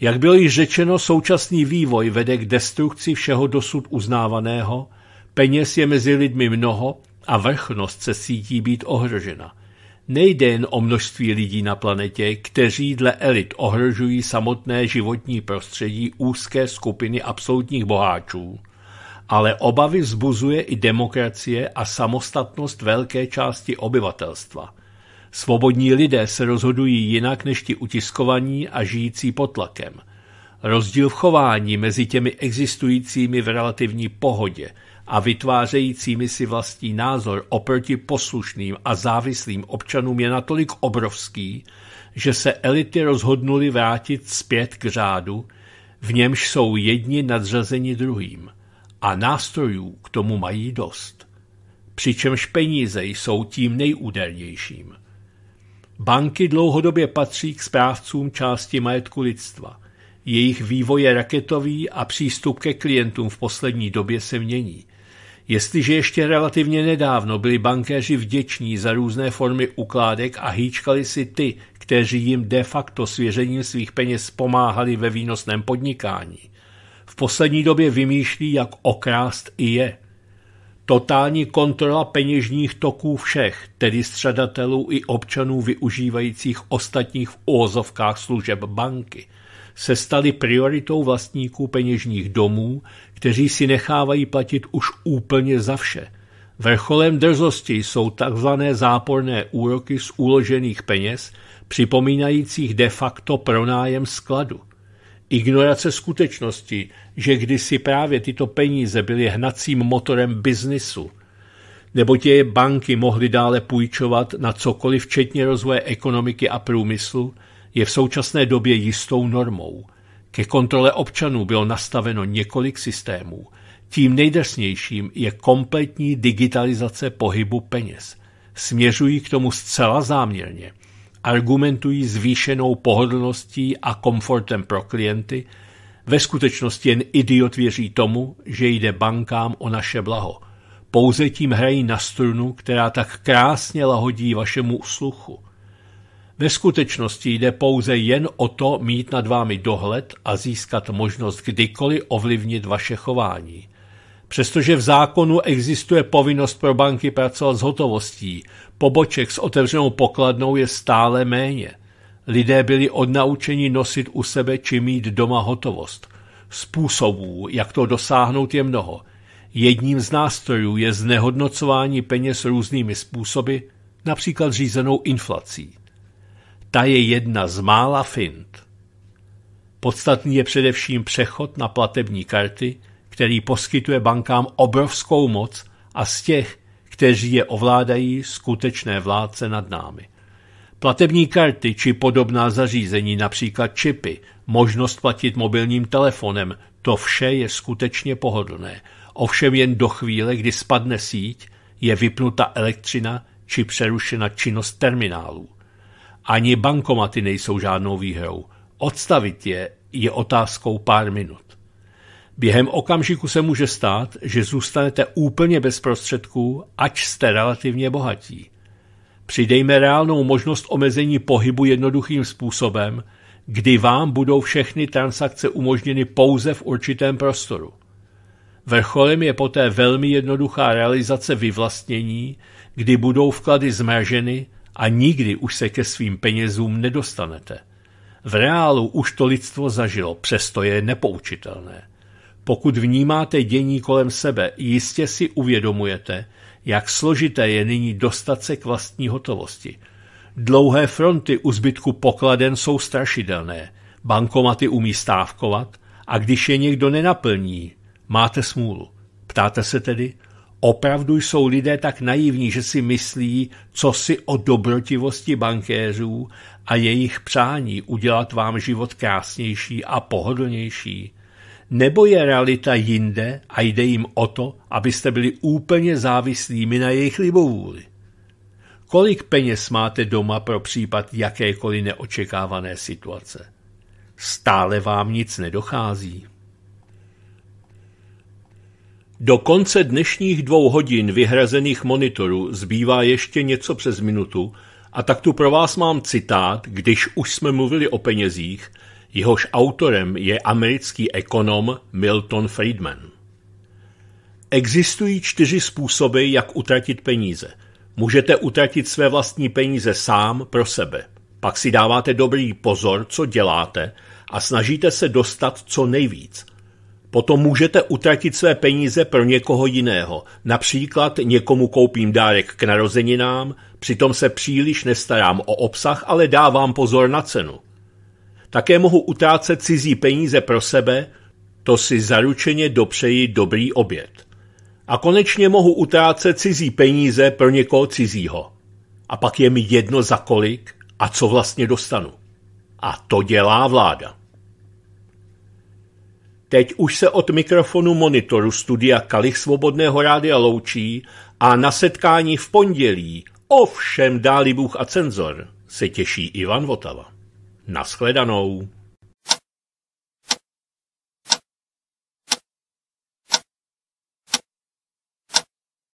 Jak bylo již řečeno, současný vývoj vede k destrukci všeho dosud uznávaného, peněz je mezi lidmi mnoho a vrchnost se cítí být ohrožena. Nejde jen o množství lidí na planetě, kteří dle elit ohrožují samotné životní prostředí úzké skupiny absolutních boháčů, ale obavy vzbuzuje i demokracie a samostatnost velké části obyvatelstva. Svobodní lidé se rozhodují jinak než ti utiskovaní a žijící pod tlakem. Rozdíl v chování mezi těmi existujícími v relativní pohodě a vytvářejícími si vlastní názor oproti poslušným a závislým občanům je natolik obrovský, že se elity rozhodnuli vrátit zpět k řádu, v němž jsou jedni nadřazeni druhým a nástrojů k tomu mají dost. Přičemž peníze jsou tím nejúdernějším. Banky dlouhodobě patří k správcům části majetku lidstva. Jejich vývoj je raketový a přístup ke klientům v poslední době se mění. Jestliže ještě relativně nedávno byli bankéři vděční za různé formy ukládek a hýčkali si ty, kteří jim de facto svěřením svých peněz pomáhali ve výnosném podnikání, poslední době vymýšlí, jak okrást i je. Totální kontrola peněžních toků všech, tedy středatelů i občanů využívajících ostatních v úvozovkách služeb banky, se staly prioritou vlastníků peněžních domů, kteří si nechávají platit už úplně za vše. Vrcholem drzosti jsou tzv. záporné úroky z uložených peněz, připomínajících de facto pronájem skladu – Ignorace skutečnosti, že kdysi právě tyto peníze byly hnacím motorem biznisu, nebo tě je banky mohly dále půjčovat na cokoliv včetně rozvoje ekonomiky a průmyslu, je v současné době jistou normou. Ke kontrole občanů bylo nastaveno několik systémů. Tím nejdrsnějším je kompletní digitalizace pohybu peněz. Směřují k tomu zcela záměrně – argumentují zvýšenou pohodlností a komfortem pro klienty, ve skutečnosti jen idiot věří tomu, že jde bankám o naše blaho. Pouze tím hrají na strunu, která tak krásně lahodí vašemu sluchu. Ve skutečnosti jde pouze jen o to mít nad vámi dohled a získat možnost kdykoliv ovlivnit vaše chování – Přestože v zákonu existuje povinnost pro banky pracovat s hotovostí, poboček s otevřenou pokladnou je stále méně. Lidé byli odnaučeni nosit u sebe či mít doma hotovost. Způsobů, jak to dosáhnout, je mnoho. Jedním z nástrojů je znehodnocování peněz různými způsoby, například řízenou inflací. Ta je jedna z mála fint. Podstatný je především přechod na platební karty – který poskytuje bankám obrovskou moc a z těch, kteří je ovládají, skutečné vládce nad námi. Platební karty či podobná zařízení, například čipy, možnost platit mobilním telefonem, to vše je skutečně pohodlné. Ovšem jen do chvíle, kdy spadne síť, je vypnuta elektřina či přerušena činnost terminálů. Ani bankomaty nejsou žádnou výhrou. Odstavit je je otázkou pár minut. Během okamžiku se může stát, že zůstanete úplně bez prostředků, ať jste relativně bohatí. Přidejme reálnou možnost omezení pohybu jednoduchým způsobem, kdy vám budou všechny transakce umožněny pouze v určitém prostoru. Vrcholem je poté velmi jednoduchá realizace vyvlastnění, kdy budou vklady zmraženy a nikdy už se ke svým penězům nedostanete. V reálu už to lidstvo zažilo, přesto je nepoučitelné. Pokud vnímáte dění kolem sebe, jistě si uvědomujete, jak složité je nyní dostat se k vlastní hotovosti. Dlouhé fronty u zbytku pokladen jsou strašidelné, bankomaty umí stávkovat a když je někdo nenaplní, máte smůlu. Ptáte se tedy, opravdu jsou lidé tak naivní, že si myslí, co si o dobrotivosti bankéřů a jejich přání udělat vám život krásnější a pohodlnější nebo je realita jinde a jde jim o to, abyste byli úplně závislými na jejich libovůli? Kolik peněz máte doma pro případ jakékoliv neočekávané situace? Stále vám nic nedochází. Do konce dnešních dvou hodin vyhrazených monitorů zbývá ještě něco přes minutu a tak tu pro vás mám citát, když už jsme mluvili o penězích – jehož autorem je americký ekonom Milton Friedman. Existují čtyři způsoby, jak utratit peníze. Můžete utratit své vlastní peníze sám pro sebe. Pak si dáváte dobrý pozor, co děláte a snažíte se dostat co nejvíc. Potom můžete utratit své peníze pro někoho jiného. Například někomu koupím dárek k narozeninám, přitom se příliš nestarám o obsah, ale dávám pozor na cenu. Také mohu utrácet cizí peníze pro sebe, to si zaručeně dopřeji dobrý oběd. A konečně mohu utrácet cizí peníze pro někoho cizího. A pak je mi jedno za kolik a co vlastně dostanu. A to dělá vláda. Teď už se od mikrofonu monitoru studia Kalich Svobodného rádia loučí a na setkání v pondělí, ovšem dáli Bůh a cenzor, se těší Ivan Votava. Naschledanou.